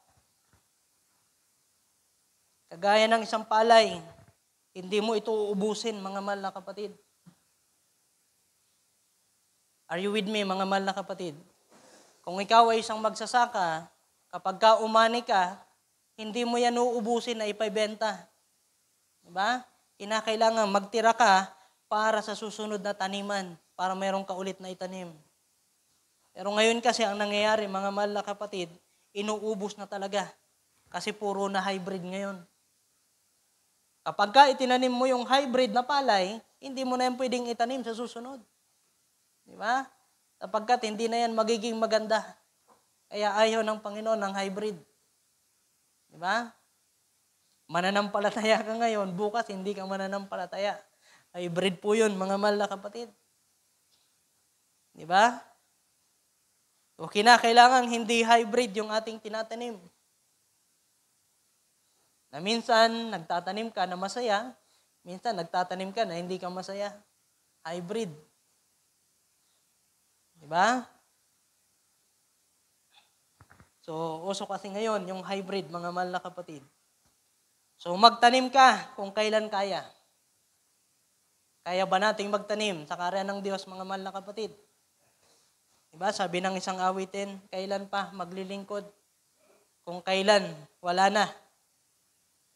Kagaya ng isang palay, hindi mo ito uubusin, mga mahal na kapatid. Are you with me, mga mahal na kapatid? Kung ikaw ay isang magsasaka, kapag ka umani ka, hindi mo yan uubusin na ipabenta. Diba? Kinakailangan magtira ka para sa susunod na taniman, para meron ka ulit na itanim. Pero ngayon kasi ang nangyayari, mga mahal na kapatid, inuubos na talaga. Kasi puro na hybrid ngayon. Kapag ah, ka itinanim mo yung hybrid na palay, hindi mo na yan pwedeng itanim sa susunod. Di ba? Sapagkat hindi na yan magiging maganda. Kaya ayaw ng Panginoon ng hybrid. Di ba? Mananampalataya ka ngayon, bukas hindi ka mananampalataya. Hybrid po yun, mga mahal na kapatid. Di ba? O kailangan hindi hybrid yung ating tinatanim. Na minsan, nagtatanim ka na masaya. Minsan, nagtatanim ka na hindi ka masaya. Hybrid. Di ba? So, uso kasi ngayon yung hybrid, mga mahal na kapatid. So, magtanim ka kung kailan kaya. Kaya ba nating magtanim sa karya ng Diyos, mga mahal na kapatid? Diba? Sabi ng isang awitin, kailan pa maglilingkod? Kung kailan, wala na.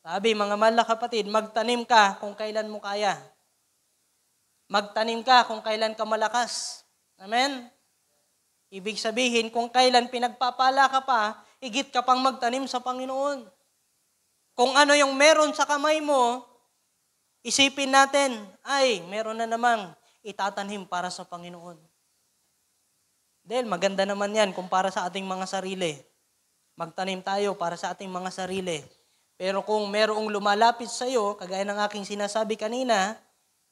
Sabi, mga mala kapatid, magtanim ka kung kailan mo kaya. Magtanim ka kung kailan ka malakas. Amen? Ibig sabihin, kung kailan pinagpapala ka pa, igit ka pang magtanim sa Panginoon. Kung ano yung meron sa kamay mo, isipin natin, ay, meron na namang itatanim para sa Panginoon. Dahil maganda naman yan kung para sa ating mga sarili. Magtanim tayo para sa ating mga sarili pero kung merong lumalapit sa iyo, kagaya ng aking sinasabi kanina,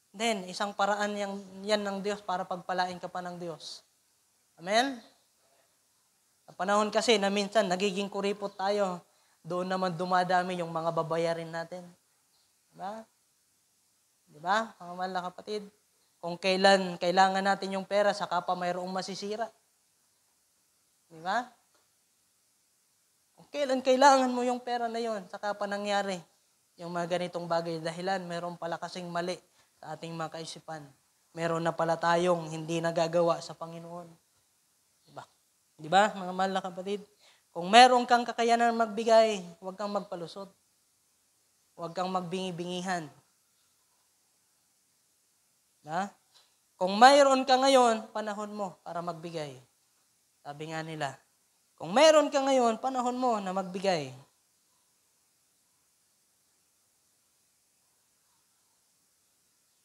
then isang paraan yan, yan ng Diyos para pagpalain ka pa ng Diyos. Amen? Sa panahon kasi na minsan nagiging kuripot tayo, doon naman dumadami yung mga babayarin natin. Diba? Diba, mga mahal na kapatid? Kung kailan kailangan natin yung pera, saka pa mayroong masisira. Diba? kailan kailangan mo yung pera na yon, saka pa nangyari. Yung mga ganitong bagay dahilan, meron pala kasing mali sa ating mga kaisipan. Meron na pala tayong hindi nagagawa sa Panginoon. di ba di ba mga mahal na kapatid? Kung meron kang kakayanan magbigay, huwag kang magpalusot. Huwag kang magbingi-bingihan. Na? Diba? Kung mayroon ka ngayon, panahon mo para magbigay. Sabi nga nila, kung meron ka ngayon, panahon mo na magbigay.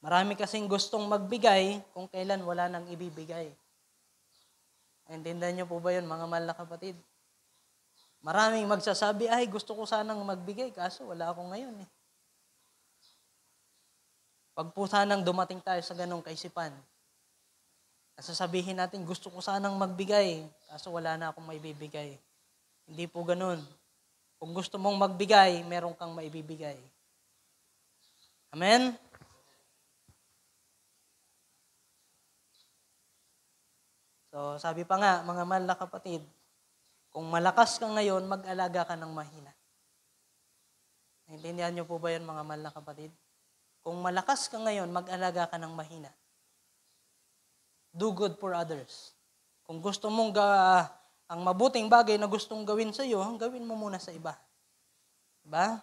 Marami kasing gustong magbigay kung kailan wala nang ibibigay. Intindihan niyo po ba yun, mga mahal na kapatid? Maraming magsasabi, ay gusto ko sanang magbigay, kaso wala ako ngayon eh. Pag po sanang dumating tayo sa ganong kaisipan, sabihin natin, gusto ko sanang magbigay, kaso wala na akong maibibigay. Hindi po ganun. Kung gusto mong magbigay, meron kang maibibigay. Amen? So, sabi pa nga, mga mahal na kapatid, kung malakas ka ngayon, mag-alaga ka ng mahina. Naintindihan niyo po ba yun, mga mahal na kapatid? Kung malakas ka ngayon, mag-alaga ka ng mahina do good for others. Kung gusto mong ga, ang mabuting bagay na gustong gawin sa iyo, gawin mo muna sa iba. Diba?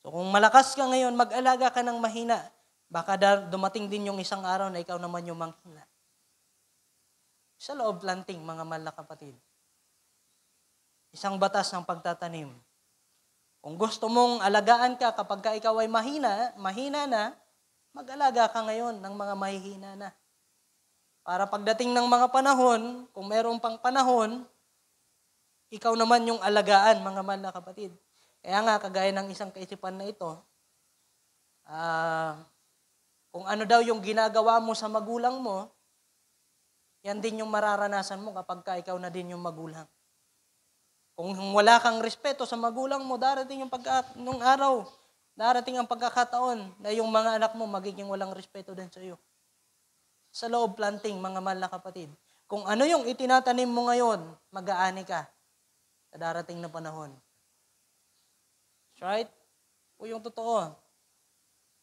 So kung malakas ka ngayon, mag-alaga ka ng mahina. Baka dumating din yung isang araw na ikaw naman yung manghina. Sa loob planting, mga mala Isang batas ng pagtatanim. Kung gusto mong alagaan ka kapag ka ikaw ay mahina, mahina na, mag-alaga ka ngayon ng mga mahihina na. Para pagdating ng mga panahon, kung merong pang panahon, ikaw naman yung alagaan, mga mahal na kapatid. Kaya nga, kagaya ng isang kaisipan na ito, uh, kung ano daw yung ginagawa mo sa magulang mo, yan din yung mararanasan mo kapag ka ikaw na din yung magulang. Kung wala kang respeto sa magulang mo, darating yung pagka, nung araw, darating ang pagkakataon na yung mga anak mo magiging walang respeto din sa iyo sa loob planting, mga mahal na kapatid. Kung ano yung itinatanim mo ngayon, mag-aani ka sa darating na panahon. Right? O yung totoo.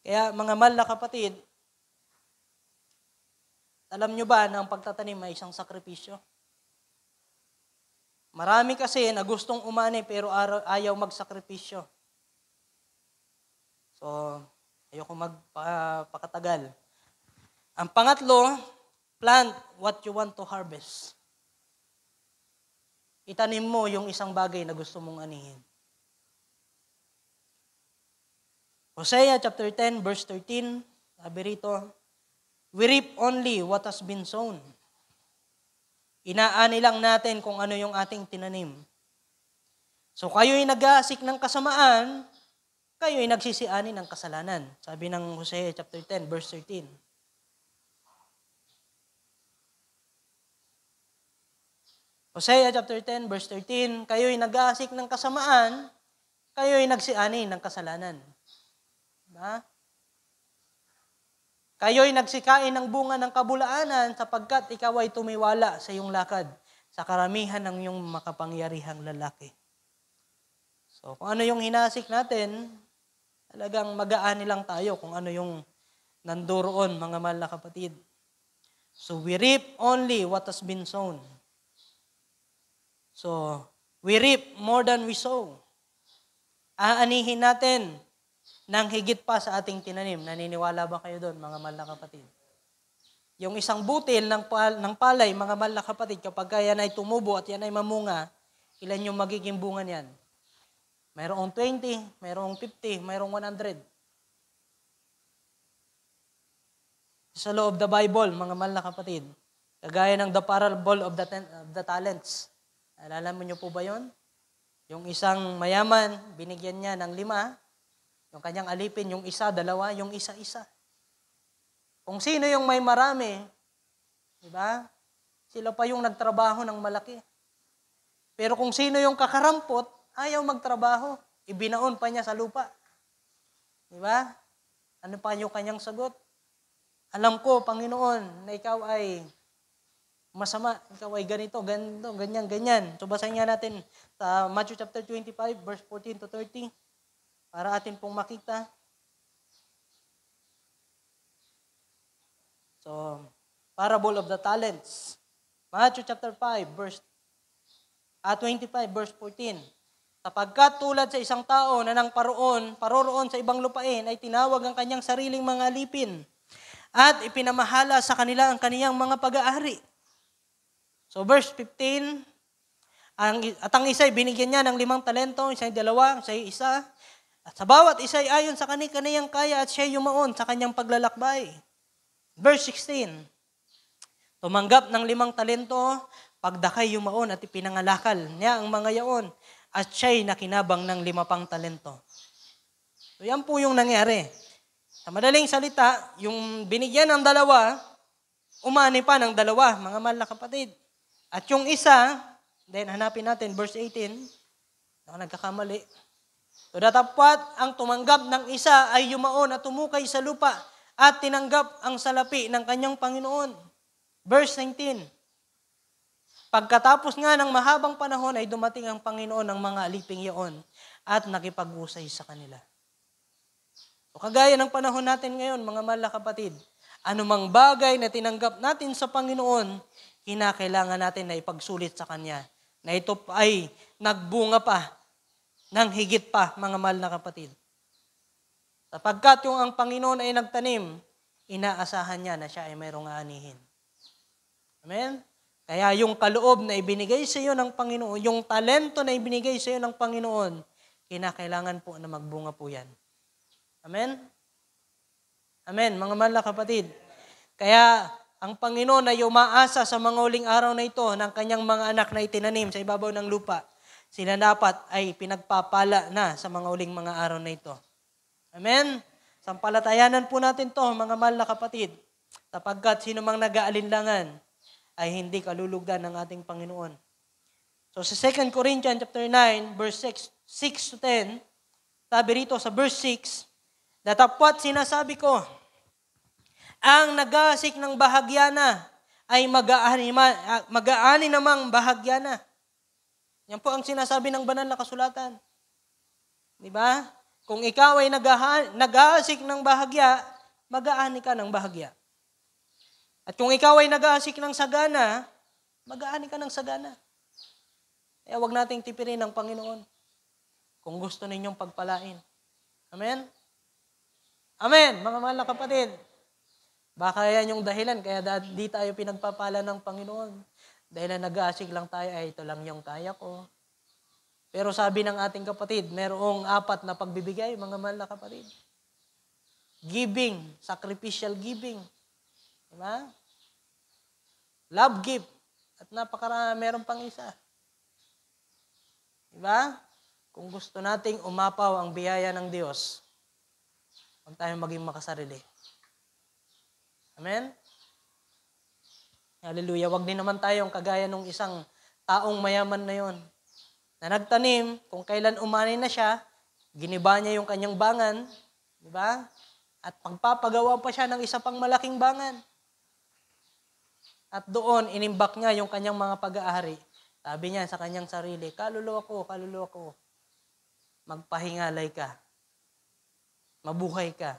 Kaya mga mahal na kapatid, alam nyo ba na ang pagtatanim ay isang sakripisyo? Marami kasi na gustong umani pero ayaw magsakripisyo. So, ayoko magpakatagal. Uh, ang pangatlo, plant what you want to harvest. Itanim mo yung isang bagay na gusto mong anihin. Hosea chapter 10 verse 13, sabi rito, We reap only what has been sown. Inaani lang natin kung ano yung ating tinanim. So kayo'y nag-aasik ng kasamaan, kayo'y nagsisiani ng kasalanan. Sabi ng Hosea chapter 10 verse 13. Hosea chapter 10 verse 13, kayo'y nag-aasik ng kasamaan, kayo'y nagsiani ng kasalanan. Diba? Kayo'y nagsikain ng bunga ng kabulaanan sapagkat ikaw ay tumiwala sa iyong lakad sa karamihan ng iyong makapangyarihang lalaki. So, kung ano yung hinasik natin, talagang mag-aani lang tayo kung ano yung nanduroon, mga mahal na kapatid. So, we reap only what has been sown. So, we reap more than we sow. Aanihin natin ng higit pa sa ating tinanim. Naniniwala ba kayo doon, mga mahal na kapatid? Yung isang butil ng, pal- ng palay, mga mahal na kapatid, kapag yan ay tumubo at yan ay mamunga, ilan yung magiging bunga niyan? Mayroong 20, mayroong 50, mayroong 100. Sa loob the Bible, mga mahal na kapatid, kagaya ng the parable of the, ten- of the talents, Alala mo niyo po ba yon? Yung isang mayaman, binigyan niya ng lima. Yung kanyang alipin, yung isa, dalawa, yung isa-isa. Kung sino yung may marami, di ba? Sila pa yung nagtrabaho ng malaki. Pero kung sino yung kakarampot, ayaw magtrabaho. Ibinaon pa niya sa lupa. Di ba? Ano pa yung kanyang sagot? Alam ko, Panginoon, na ikaw ay masama, ikaw ay ganito, ganito, ganyan, ganyan. So basahin nga natin sa Matthew chapter 25, verse 14 to 30, para atin pong makita. So, parable of the talents. Matthew chapter 5, verse uh, ah, 25, verse 14. Sapagkat tulad sa isang tao na nang paroon, paroroon sa ibang lupain, ay tinawag ang kanyang sariling mga alipin at ipinamahala sa kanila ang kaniyang mga pag-aari. So verse 15, ang, at ang isa ay binigyan niya ng limang talento, isa ay dalawa, isa ay isa. At sa bawat isa ayon sa kani-kaniyang kaya at siya yumaon sa kanyang paglalakbay. Verse 16, Tumanggap ng limang talento, pagdakay yumaon at ipinangalakal niya ang mga yaon at siya'y nakinabang ng lima pang talento. So yan po yung nangyari. Sa madaling salita, yung binigyan ng dalawa, umani pa ng dalawa, mga mahal na kapatid. At yung isa, then hanapin natin verse 18. Ako nagkakamali. So datapat ang tumanggap ng isa ay yumaon at tumukay sa lupa at tinanggap ang salapi ng kanyang Panginoon. Verse 19. Pagkatapos nga ng mahabang panahon ay dumating ang Panginoon ng mga aliping iyon at nakipag-usay sa kanila. O kagaya ng panahon natin ngayon, mga mahal kapatid, anumang bagay na tinanggap natin sa Panginoon, kinakailangan natin na ipagsulit sa Kanya na ito ay nagbunga pa ng higit pa, mga mahal na kapatid. Sapagkat yung ang Panginoon ay nagtanim, inaasahan niya na siya ay mayroong aanihin. Amen? Kaya yung kaloob na ibinigay sa iyo ng Panginoon, yung talento na ibinigay sa iyo ng Panginoon, kinakailangan po na magbunga po yan. Amen? Amen, mga mahal na kapatid. Kaya ang Panginoon ay umaasa sa mga uling araw na ito ng kanyang mga anak na itinanim sa ibabaw ng lupa. Sila dapat ay pinagpapala na sa mga uling mga araw na ito. Amen? Sampalatayanan po natin to, mga mahal na kapatid, sapagkat sino mang nag-aalinlangan ay hindi kalulugdan ng ating Panginoon. So sa 2 Corinthians chapter 9, verse 6, 6 to 10, sabi rito sa verse 6, Datapwat sinasabi ko, ang nagasik ng bahagyana ay mag-aani, ah, mag-aani namang bahagyana. Yan po ang sinasabi ng banal na kasulatan. Di ba? Kung ikaw ay nag-aasik ng bahagya, mag-aani ka ng bahagya. At kung ikaw ay nag-aasik ng sagana, mag-aani ka ng sagana. Kaya huwag nating tipirin ng Panginoon kung gusto ninyong pagpalain. Amen? Amen, mga mahal na kapatid. Baka yan yung dahilan kaya di tayo pinagpapala ng Panginoon. Dahil na nag-aasig lang tayo, ay ito lang yung kaya ko. Pero sabi ng ating kapatid, merong apat na pagbibigay, mga mahal na kapatid. Giving, sacrificial giving. Diba? Love gift. At napakara, meron pang isa. Diba? Kung gusto nating umapaw ang biyaya ng Diyos, huwag tayong maging makasarili. Amen? Hallelujah. Huwag din naman tayong kagaya nung isang taong mayaman na yon na nagtanim, kung kailan umani na siya, giniba niya yung kanyang bangan, di ba? At pagpapagawa pa siya ng isa pang malaking bangan. At doon, inimbak niya yung kanyang mga pag-aari. Sabi niya sa kanyang sarili, kaluluwa ko, kaluluwa ko. Magpahingalay ka. Mabuhay ka.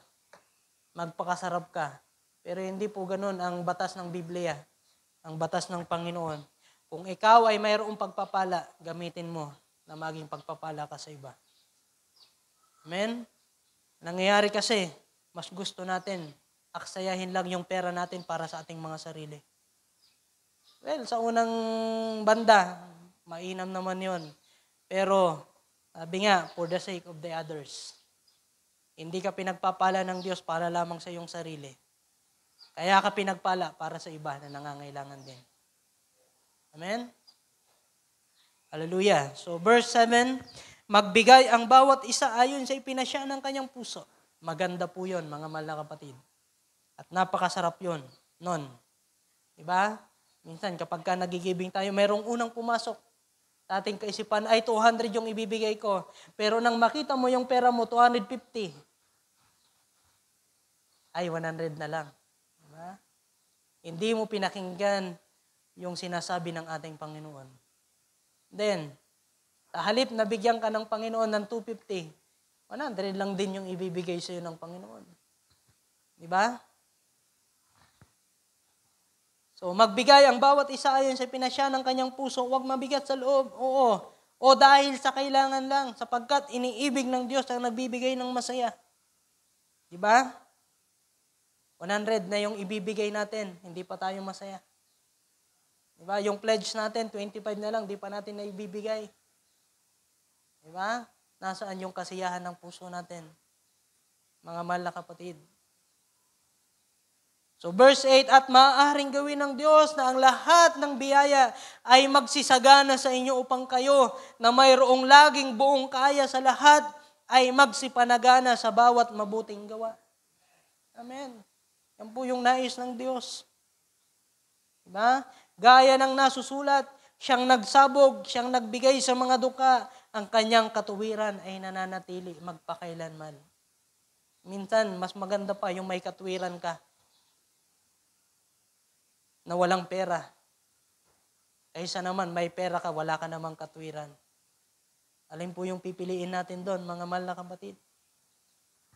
Magpakasarap ka. Pero hindi po ganun ang batas ng Biblia, ang batas ng Panginoon. Kung ikaw ay mayroong pagpapala, gamitin mo na maging pagpapala ka sa iba. Amen? Nangyayari kasi, mas gusto natin aksayahin lang yung pera natin para sa ating mga sarili. Well, sa unang banda, mainam naman yon. Pero, sabi nga, for the sake of the others. Hindi ka pinagpapala ng Diyos para lamang sa iyong sarili. Kaya ka pinagpala para sa iba na nangangailangan din. Amen? Hallelujah. So verse 7, magbigay ang bawat isa ayon sa ipinasya ng kanyang puso. Maganda po yon mga mahal na kapatid. At napakasarap yon nun. Diba? Minsan kapag ka nagigibing tayo, mayroong unang pumasok sa ating kaisipan, ay 200 yung ibibigay ko. Pero nang makita mo yung pera mo, 250. Ay, 100 na lang. Hindi mo pinakinggan yung sinasabi ng ating Panginoon. Then, halip na bigyan ka ng Panginoon ng 250, 100 lang din yung ibibigay sa'yo ng Panginoon. Di ba? So, magbigay ang bawat isa ayon sa pinasya ng kanyang puso, huwag mabigat sa loob. Oo. O dahil sa kailangan lang, sapagkat iniibig ng Diyos ang nagbibigay ng masaya. Di ba? 100 na yung ibibigay natin, hindi pa tayo masaya. Diba? Yung pledge natin, 25 na lang, di pa natin na ibibigay. Diba? Nasaan yung kasiyahan ng puso natin? Mga mahal na kapatid. So verse 8, At maaaring gawin ng Diyos na ang lahat ng biyaya ay magsisagana sa inyo upang kayo na mayroong laging buong kaya sa lahat ay magsipanagana sa bawat mabuting gawa. Amen. Yan po yung nais ng Diyos. Diba? Gaya ng nasusulat, siyang nagsabog, siyang nagbigay sa mga duka, ang kanyang katuwiran ay nananatili magpakailanman. Minsan, mas maganda pa yung may katuwiran ka na walang pera. Kaysa naman, may pera ka, wala ka namang katuwiran. Alin po yung pipiliin natin doon, mga mahal na kapatid?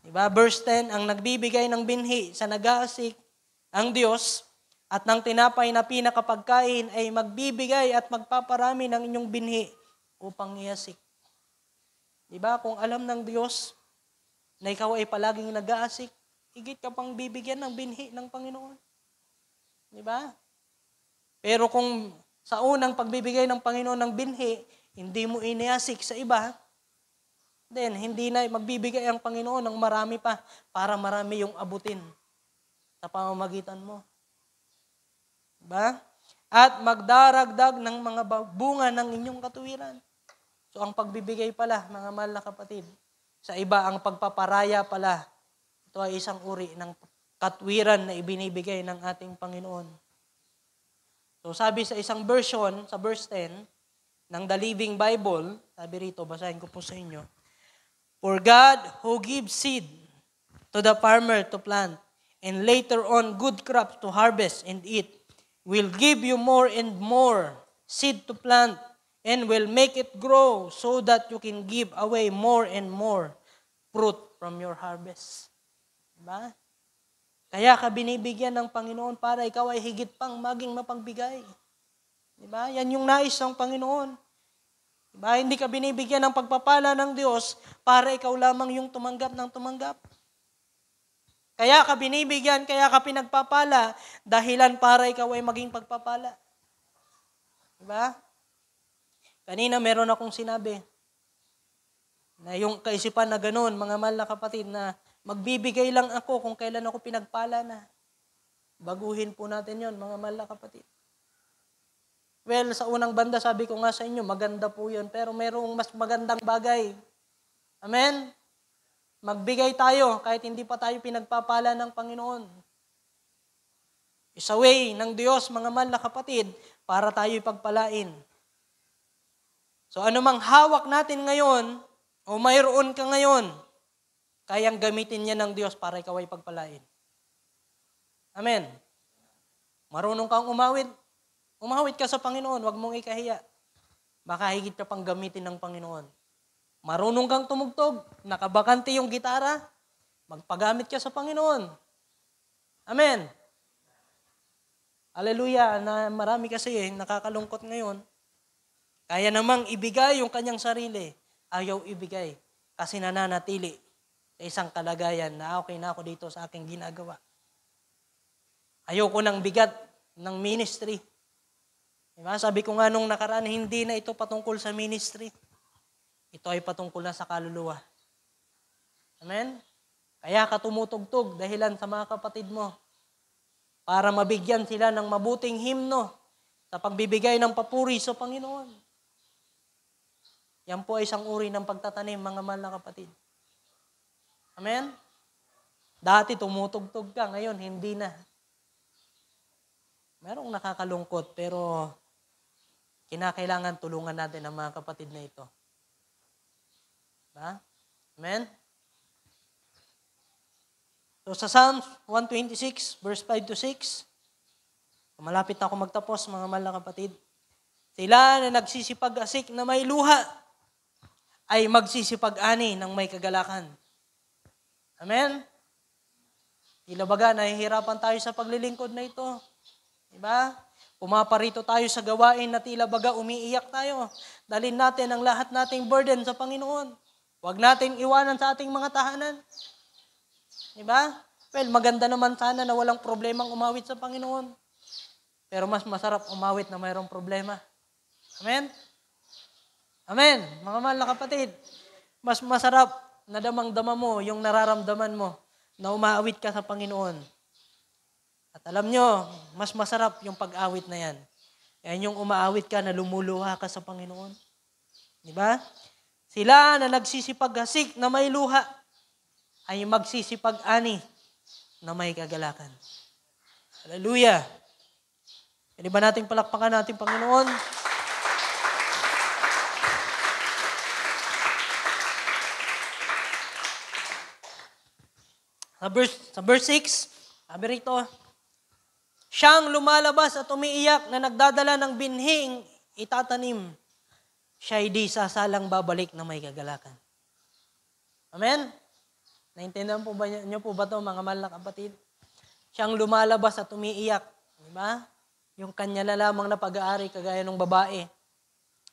Diba? Verse 10, ang nagbibigay ng binhi sa nag-aasik ang Diyos at ng tinapay na pinakapagkain ay magbibigay at magpaparami ng inyong binhi upang iyasik. Diba? Kung alam ng Diyos na ikaw ay palaging nag-aasik, higit ka pang bibigyan ng binhi ng Panginoon. Diba? Pero kung sa unang pagbibigay ng Panginoon ng binhi, hindi mo iniasik sa iba, Then, hindi na magbibigay ang Panginoon ng marami pa para marami yung abutin sa pamamagitan mo. Ba? Diba? At magdaragdag ng mga bunga ng inyong katuwiran. So, ang pagbibigay pala, mga mahal na kapatid, sa iba, ang pagpaparaya pala, ito ay isang uri ng katwiran na ibinibigay ng ating Panginoon. So, sabi sa isang version, sa verse 10, ng The Living Bible, sabi rito, basahin ko po sa inyo, For God, who gives seed to the farmer to plant, and later on good crops to harvest and eat, will give you more and more seed to plant, and will make it grow so that you can give away more and more fruit from your harvest. Diba? Kaya ka binibigyan ng Panginoon para ikaw ay higit pang maging mapagbigay. Diba? Yan yung nais ng Panginoon. Ba, ah, hindi ka binibigyan ng pagpapala ng Diyos para ikaw lamang yung tumanggap ng tumanggap. Kaya ka binibigyan, kaya ka pinagpapala, dahilan para ikaw ay maging pagpapala. Diba? Kanina meron akong sinabi na yung kaisipan na ganun, mga mahal na kapatid, na magbibigay lang ako kung kailan ako pinagpala na. Baguhin po natin yon mga mahal na kapatid. Well, sa unang banda, sabi ko nga sa inyo, maganda po yun, pero merong mas magandang bagay. Amen? Magbigay tayo kahit hindi pa tayo pinagpapala ng Panginoon. Isa way ng Diyos, mga mahal na kapatid, para tayo ipagpalain. So anumang hawak natin ngayon, o mayroon ka ngayon, kayang gamitin niya ng Diyos para ikaw ay pagpalain. Amen. Marunong kang umawit, Umawit ka sa Panginoon, wag mong ikahiya. Baka higit ka pang gamitin ng Panginoon. Marunong kang tumugtog, nakabakante yung gitara, magpagamit ka sa Panginoon. Amen. Aleluya, na marami kasi eh, nakakalungkot ngayon. Kaya namang ibigay yung kanyang sarili, ayaw ibigay kasi nananatili sa isang kalagayan na okay na ako dito sa aking ginagawa. Ayoko ng bigat ng ministry. Diba? Sabi ko nga nung nakaraan, hindi na ito patungkol sa ministry. Ito ay patungkol na sa kaluluwa. Amen? Kaya ka tumutugtog dahilan sa mga kapatid mo para mabigyan sila ng mabuting himno sa pagbibigay ng papuri sa Panginoon. Yan po ay isang uri ng pagtatanim, mga mahal na kapatid. Amen? Dati tumutugtog ka, ngayon hindi na. Merong nakakalungkot, pero Kinakailangan tulungan natin ang mga kapatid na ito. Ba? Diba? Amen? So sa Psalms 126, verse 5 to 6, malapit na ako magtapos, mga mahal na kapatid. Sila na nagsisipag-asik na may luha ay magsisipag-ani ng may kagalakan. Amen? Tila nahihirapan tayo sa paglilingkod na ito. Diba? Umaparito tayo sa gawain na tila baga umiiyak tayo. Dalin natin ang lahat nating burden sa Panginoon. Huwag natin iwanan sa ating mga tahanan. Di ba? Well, maganda naman sana na walang problemang umawit sa Panginoon. Pero mas masarap umawit na mayroong problema. Amen? Amen, mga mahal na kapatid. Mas masarap na damang-dama mo yung nararamdaman mo na umaawit ka sa Panginoon at alam nyo, mas masarap yung pag-awit na yan. Yan yung umaawit ka na lumuluha ka sa Panginoon. Di ba? Sila na nagsisipag-hasik na may luha ay magsisipag-ani na may kagalakan. Hallelujah! Pwede ba nating palakpakan natin, Panginoon? Sa verse, sa verse 6, sabi rito, Siyang lumalabas at umiiyak na nagdadala ng binhing itatanim. Siya'y di sasalang babalik na may kagalakan. Amen? Naintindihan po ba niyo po ba to mga mahal na kapatid? Siyang lumalabas at umiiyak. Di ba? Yung kanya na lamang na pag-aari kagaya ng babae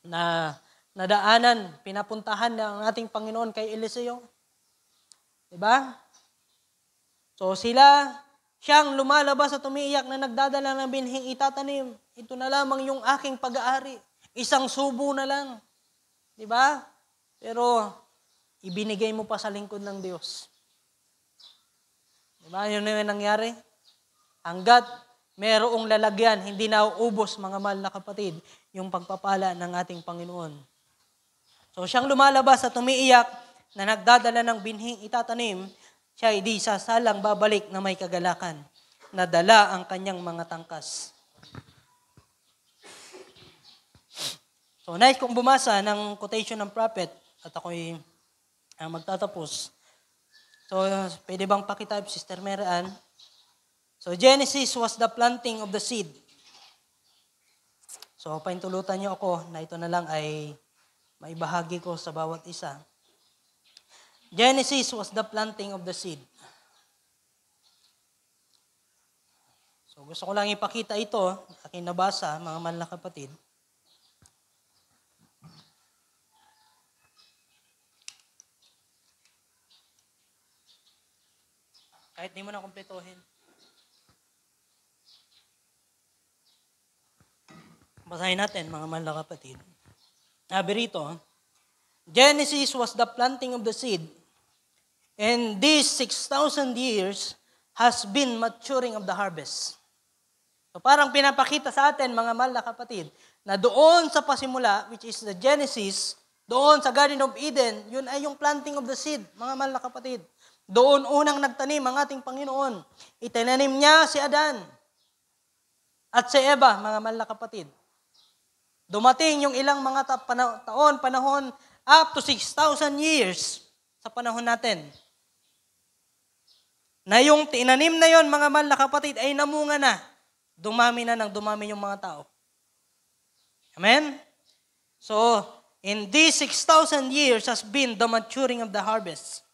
na nadaanan, pinapuntahan ng ating Panginoon kay Eliseo. Di ba? So sila, Siyang lumalabas at umiiyak na nagdadala ng binhing itatanim. Ito na lamang yung aking pag-aari. Isang subo na lang. Di ba? Pero ibinigay mo pa sa lingkod ng Diyos. Di ba? Yun yung nangyari. Hanggat merong lalagyan, hindi na uubos, mga mahal na kapatid, yung pagpapala ng ating Panginoon. So siyang lumalabas at umiiyak na nagdadala ng binhing itatanim siya ay di sasalang babalik na may kagalakan, na dala ang kanyang mga tangkas. So, nais kong bumasa ng quotation ng prophet at ako'y uh, magtatapos. So, pwede bang pakitype, Sister Merian? So, Genesis was the planting of the seed. So, paintulutan niyo ako na ito na lang ay maibahagi ko sa bawat isa. Genesis was the planting of the seed. So gusto ko lang ipakita ito, aking nabasa, mga mahal na kapatid. Kahit di mo na kumpletuhin. Basahin natin, mga mahal na kapatid. Sabi rito, Genesis was the planting of the seed. And these 6,000 years has been maturing of the harvest. So parang pinapakita sa atin, mga mahal na kapatid, na doon sa pasimula, which is the Genesis, doon sa Garden of Eden, yun ay yung planting of the seed, mga mahal na kapatid. Doon unang nagtanim ang ating Panginoon. Itinanim niya si Adan at si Eva, mga mahal na kapatid. Dumating yung ilang mga ta- pana- taon, panahon up to 6,000 years sa panahon natin. Na yung tinanim na yon mga mahal na kapatid, ay namunga na. Dumami na ng dumami yung mga tao. Amen? So, in these 6,000 years has been the maturing of the harvest.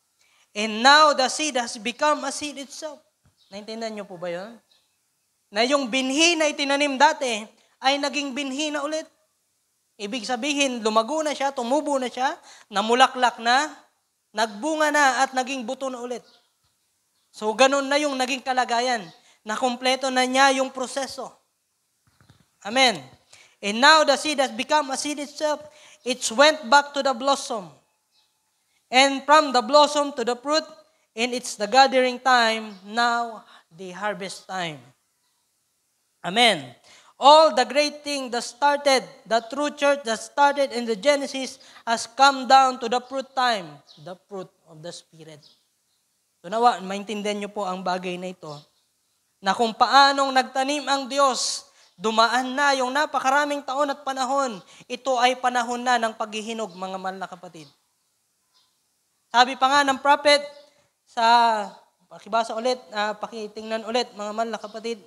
And now the seed has become a seed itself. Naintindihan niyo po ba yun? Na yung binhi na itinanim dati ay naging binhi na ulit. Ibig sabihin, lumago na siya, tumubo na siya, namulaklak na, nagbunga na at naging buto na ulit. So, ganun na yung naging kalagayan. Nakumpleto na niya yung proseso. Amen. And now the seed has become a seed itself. It went back to the blossom. And from the blossom to the fruit, and it's the gathering time, now the harvest time. Amen. All the great thing that started, the true church that started in the Genesis has come down to the fruit time, the fruit of the Spirit. Tunawa, maintindihan niyo po ang bagay na ito, na kung paanong nagtanim ang Diyos, dumaan na yung napakaraming taon at panahon, ito ay panahon na ng paghihinog, mga mahal na kapatid. Sabi pa nga ng prophet sa, pakibasa ulit, uh, pakitingnan ulit, mga mahal na kapatid,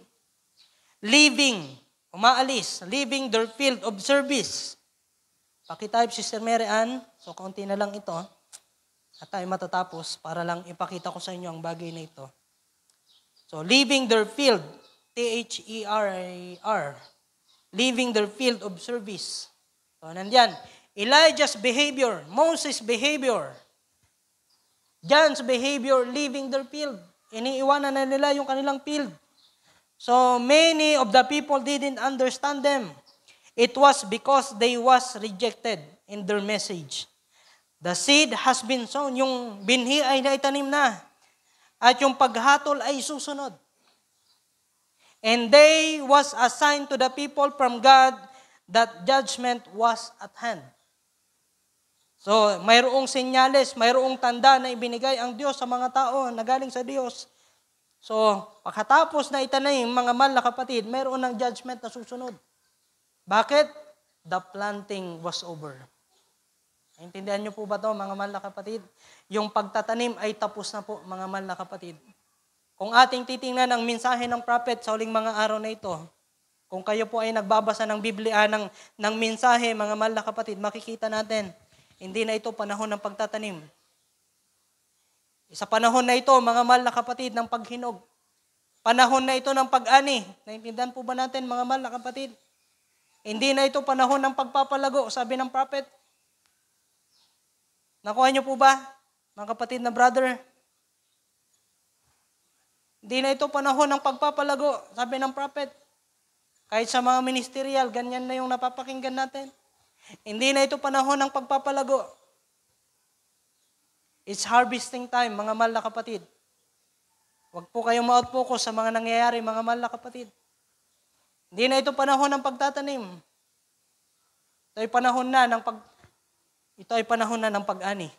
living Umaalis, leaving their field of service. Pakitype si Sister Mary Ann. So, konti na lang ito. At tayo matatapos para lang ipakita ko sa inyo ang bagay na ito. So, leaving their field. t h e r i r Leaving their field of service. So, nandiyan, Elijah's behavior, Moses' behavior, John's behavior, leaving their field. Iniiwanan na nila yung kanilang field. So many of the people didn't understand them. It was because they was rejected in their message. The seed has been sown. Yung binhi ay naitanim na. At yung paghatol ay susunod. And they was assigned to the people from God that judgment was at hand. So, mayroong senyales, mayroong tanda na ibinigay ang Diyos sa mga tao na galing sa Diyos So, pagkatapos na itananim, mga mal na kapatid, mayroon ng judgment na susunod. Bakit? The planting was over. Intindihan niyo po ba to mga mal na kapatid? Yung pagtatanim ay tapos na po, mga mal na kapatid. Kung ating titingnan ang mensahe ng prophet sa uling mga araw na ito, kung kayo po ay nagbabasa ng Biblia ng, ng mensahe, mga mal na kapatid, makikita natin, hindi na ito panahon ng pagtatanim sa panahon na ito, mga mahal na kapatid, ng paghinog. Panahon na ito ng pag-ani. Naintindihan po ba natin, mga mahal na kapatid? Hindi na ito panahon ng pagpapalago, sabi ng prophet. Nakuha niyo po ba, mga kapatid na brother? Hindi na ito panahon ng pagpapalago, sabi ng prophet. Kahit sa mga ministerial, ganyan na yung napapakinggan natin. Hindi na ito panahon ng pagpapalago. It's harvesting time, mga mahal na kapatid. Huwag po kayong ma-outfocus sa mga nangyayari, mga mahal na kapatid. Hindi na ito panahon ng pagtatanim. Ito ay panahon na ng pag Ito ay panahon na ng pag-ani.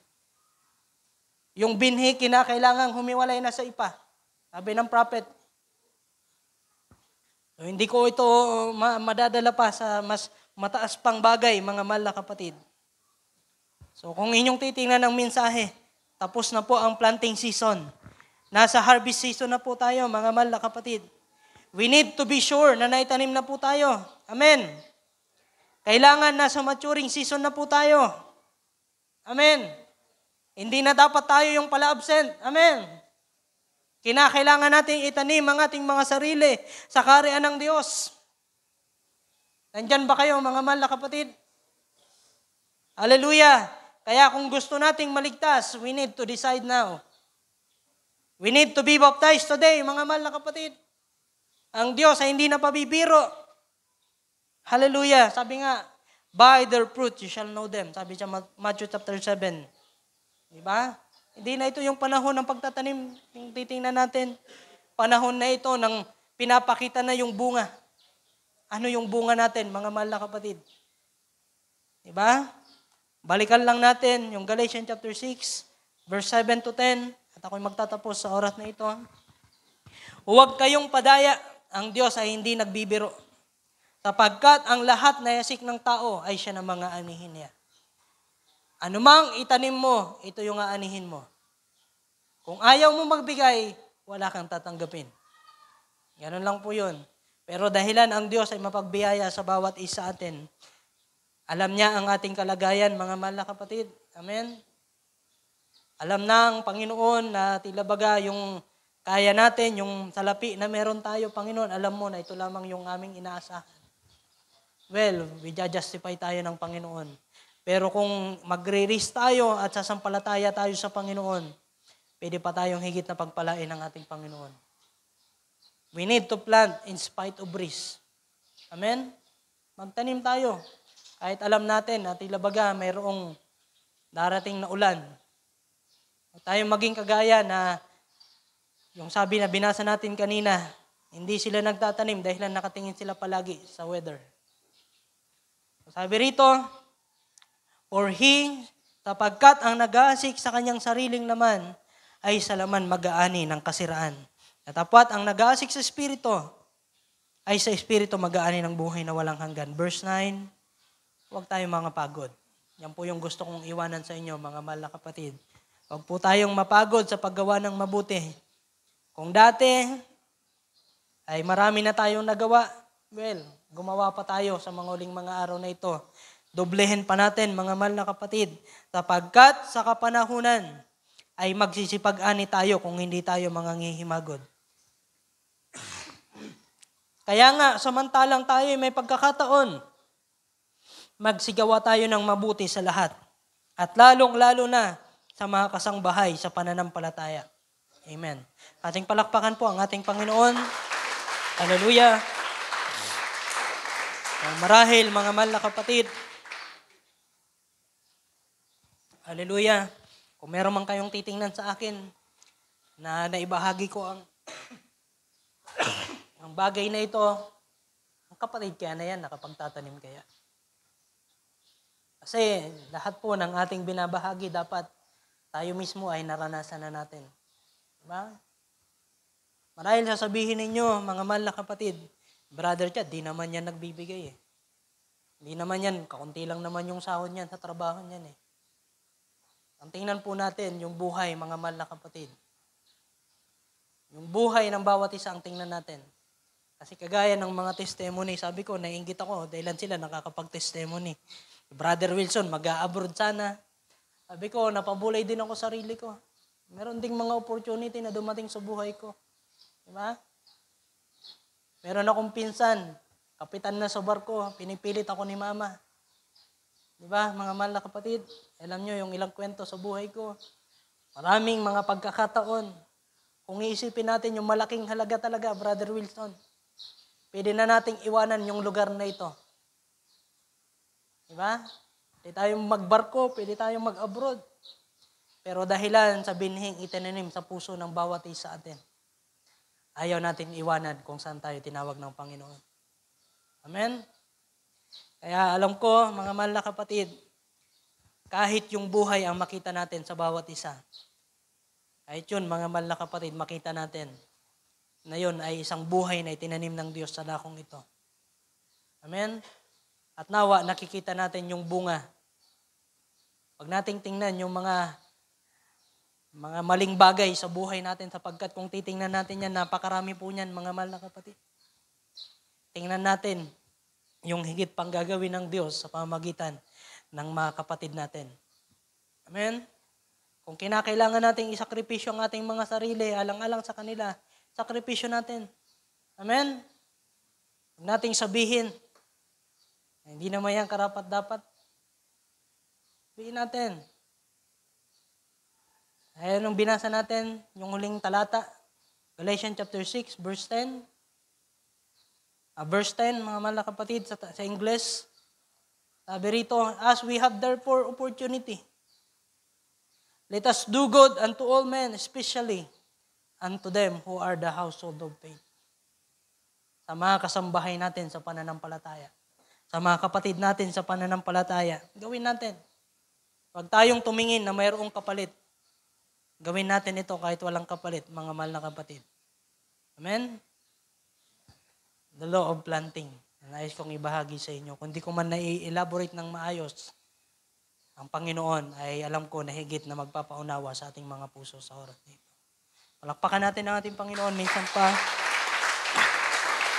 Yung binhi kinakailangan humiwalay na sa ipa. Sabi ng prophet. So, hindi ko ito oh, oh, madadala pa sa mas mataas pang bagay, mga mahal na kapatid. So kung inyong titingnan ng mensahe, tapos na po ang planting season. Nasa harvest season na po tayo, mga mahal na kapatid. We need to be sure na naitanim na po tayo. Amen. Kailangan na sa maturing season na po tayo. Amen. Hindi na dapat tayo yung pala absent. Amen. Kinakailangan nating itanim ang ating mga sarili sa karian ng Diyos. Nandyan ba kayo, mga mahal na kapatid? Hallelujah! Kaya kung gusto nating maligtas, we need to decide now. We need to be baptized today, mga mahal na kapatid. Ang Diyos ay hindi na pabibiro. Hallelujah. Sabi nga, by their fruit you shall know them. Sabi sa Matthew chapter 7. Di ba? Hindi na ito yung panahon ng pagtatanim. titingnan natin, panahon na ito ng pinapakita na yung bunga. Ano yung bunga natin, mga mahal na kapatid? Di ba? Balikan lang natin yung Galatians chapter 6, verse 7 to 10. At ako'y magtatapos sa oras na ito. Huwag kayong padaya. Ang Diyos ay hindi nagbibiro. Sapagkat ang lahat na yasik ng tao ay siya ng mga anihin niya. Anumang itanim mo, ito yung aanihin mo. Kung ayaw mo magbigay, wala kang tatanggapin. Ganun lang po yun. Pero dahilan ang Diyos ay mapagbiyaya sa bawat isa atin, alam niya ang ating kalagayan, mga mahal na kapatid. Amen? Alam na ang Panginoon na tila baga yung kaya natin, yung salapi na meron tayo, Panginoon, alam mo na ito lamang yung aming inaasahan. Well, we justify tayo ng Panginoon. Pero kung magre-risk tayo at sasampalataya tayo sa Panginoon, pwede pa tayong higit na pagpalain ng ating Panginoon. We need to plant in spite of risk. Amen? Magtanim tayo. Kahit alam natin na tila baga mayroong darating na ulan. At tayo maging kagaya na yung sabi na binasa natin kanina, hindi sila nagtatanim dahil nakatingin sila palagi sa weather. Sabi rito, For he, sapagkat ang nag-aasik sa kanyang sariling naman, ay sa laman mag-aani ng kasiraan. Natapat ang nag-aasik sa Espiritu, ay sa Espiritu mag-aani ng buhay na walang hanggan. Verse 9, huwag tayong mga pagod. Yan po yung gusto kong iwanan sa inyo, mga mahal na kapatid. Huwag po tayong mapagod sa paggawa ng mabuti. Kung dati ay marami na tayong nagawa, well, gumawa pa tayo sa mga uling mga araw na ito. Doblehin pa natin, mga mahal na kapatid, sapagkat sa kapanahunan ay magsisipag-ani tayo kung hindi tayo mga ngihimagod. Kaya nga, samantalang tayo may pagkakataon magsigawa tayo ng mabuti sa lahat. At lalong-lalo na sa mga kasangbahay sa pananampalataya. Amen. Ating palakpakan po ang ating Panginoon. Hallelujah. Marahil, mga mahal na kapatid. Hallelujah. Kung meron man kayong titingnan sa akin na naibahagi ko ang *coughs* ang bagay na ito, ang kapatid kaya na yan, nakapagtatanim kaya. Kasi lahat po ng ating binabahagi dapat tayo mismo ay naranasan na natin. Diba? Marahil sasabihin ninyo, mga mahal na kapatid, brother Chad, di naman yan nagbibigay eh. Di naman yan, kakunti lang naman yung sahod niyan sa trabaho niyan eh. Ang tingnan po natin, yung buhay, mga mahal na kapatid. Yung buhay ng bawat isa ang tingnan natin. Kasi kagaya ng mga testimony, sabi ko, naiingit ako dahil sila nakakapag-testimony. Brother Wilson, mag-a-abroad sana. Sabi ko, napabulay din ako sarili ko. Meron ding mga opportunity na dumating sa buhay ko. Di ba? Meron akong pinsan, kapitan na sa barko, pinipilit ako ni mama. Di ba, mga mahal na kapatid? Alam nyo yung ilang kwento sa buhay ko. Maraming mga pagkakataon. Kung iisipin natin yung malaking halaga talaga, Brother Wilson, Pwede na nating iwanan yung lugar na ito. Diba? Pwede tayong magbarko, pwede tayong mag-abroad. Pero dahilan sa binhing itinanim sa puso ng bawat isa atin, ayaw natin iwanan kung saan tayo tinawag ng Panginoon. Amen? Kaya alam ko, mga mahal na kapatid, kahit yung buhay ang makita natin sa bawat isa, kahit yun, mga mahal na kapatid, makita natin na yon ay isang buhay na itinanim ng Diyos sa dakong ito. Amen? At nawa, nakikita natin yung bunga. Pag nating tingnan yung mga mga maling bagay sa buhay natin sapagkat kung titingnan natin yan, napakarami po niyan, mga mahal na kapatid. Tingnan natin yung higit pang gagawin ng Diyos sa pamagitan ng mga kapatid natin. Amen? Kung kinakailangan natin isakripisyo ang ating mga sarili, alang-alang sa kanila, sakripisyo natin. Amen? Huwag nating sabihin, hindi naman yan karapat-dapat. Sabihin natin. Ayan nung binasa natin, yung huling talata, Galatians chapter 6, verse 10. Uh, ah, verse 10, mga mahal kapatid, sa, sa English, sabi rito, As we have therefore opportunity, let us do good unto all men, especially unto them who are the household of faith. Sa mga kasambahay natin sa pananampalataya, sa mga kapatid natin sa pananampalataya, gawin natin. Huwag tayong tumingin na mayroong kapalit. Gawin natin ito kahit walang kapalit, mga mahal na kapatid. Amen? The law of planting. Nais kong ibahagi sa inyo. Kung di ko man nai elaborate ng maayos, ang Panginoon ay alam ko na higit na magpapaunawa sa ating mga puso sa oras. Palakpakan natin ang ating Panginoon. Minsan pa,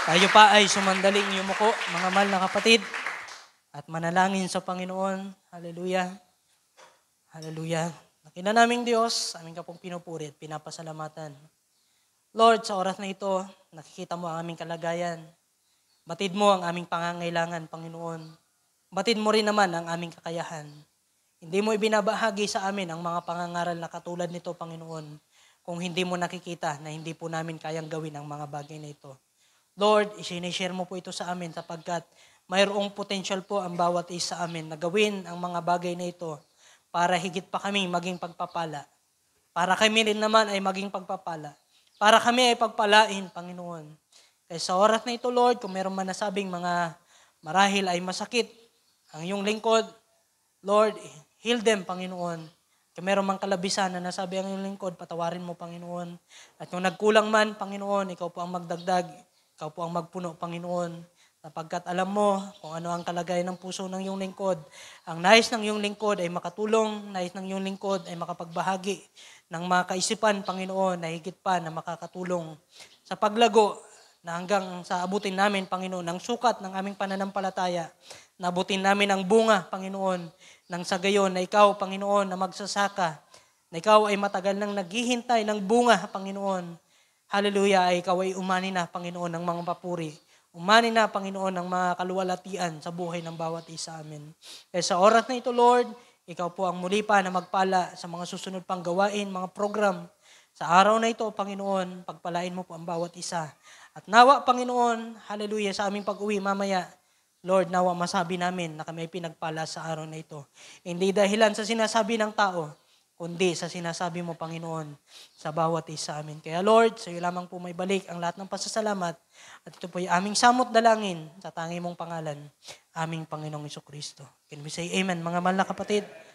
tayo pa ay sumandaling yumuko, mga mahal na kapatid, at manalangin sa Panginoon. Hallelujah. Hallelujah. Nakina naming Diyos, aming pong pinupuri at pinapasalamatan. Lord, sa oras na ito, nakikita mo ang aming kalagayan. Batid mo ang aming pangangailangan, Panginoon. Batid mo rin naman ang aming kakayahan. Hindi mo ibinabahagi sa amin ang mga pangangaral na katulad nito, Panginoon kung hindi mo nakikita na hindi po namin kayang gawin ang mga bagay na ito. Lord, isinishare mo po ito sa amin sapagkat mayroong potential po ang bawat isa amin na gawin ang mga bagay na ito para higit pa kami maging pagpapala. Para kami rin naman ay maging pagpapala. Para kami ay pagpalain, Panginoon. Kaya sa oras na ito, Lord, kung meron man nasabing mga marahil ay masakit, ang iyong lingkod, Lord, heal them, Panginoon. Kung meron mang kalabisan na nasabi ang iyong lingkod, patawarin mo, Panginoon. At kung nagkulang man, Panginoon, ikaw po ang magdagdag, ikaw po ang magpuno, Panginoon. Sapagkat alam mo kung ano ang kalagayan ng puso ng iyong lingkod. Ang nais ng iyong lingkod ay makatulong, nais ng iyong lingkod ay makapagbahagi ng mga kaisipan, Panginoon, na higit pa na makakatulong sa paglago na hanggang sa abutin namin, Panginoon, ang sukat ng aming pananampalataya, na abutin namin ang bunga, Panginoon, nang sa gayon na ikaw, Panginoon, na magsasaka, na ikaw ay matagal nang naghihintay ng bunga, Panginoon. Hallelujah, ay ikaw ay umani na, Panginoon, ng mga papuri. Umani na, Panginoon, ng mga kaluwalatian sa buhay ng bawat isa amin. Kaya eh, sa oras na ito, Lord, ikaw po ang muli pa na magpala sa mga susunod pang gawain, mga program. Sa araw na ito, Panginoon, pagpalain mo po ang bawat isa. At nawa, Panginoon, hallelujah, sa aming pag-uwi mamaya, Lord, nawa masabi namin na kami ay pinagpala sa araw na ito. Hindi dahilan sa sinasabi ng tao, kundi sa sinasabi mo, Panginoon, sa bawat isa amin. Kaya Lord, sa iyo lamang po may balik ang lahat ng pasasalamat at ito po ay aming samot dalangin sa tangi mong pangalan, aming Panginoong Iso Kristo. Can we say Amen, mga mahal na kapatid?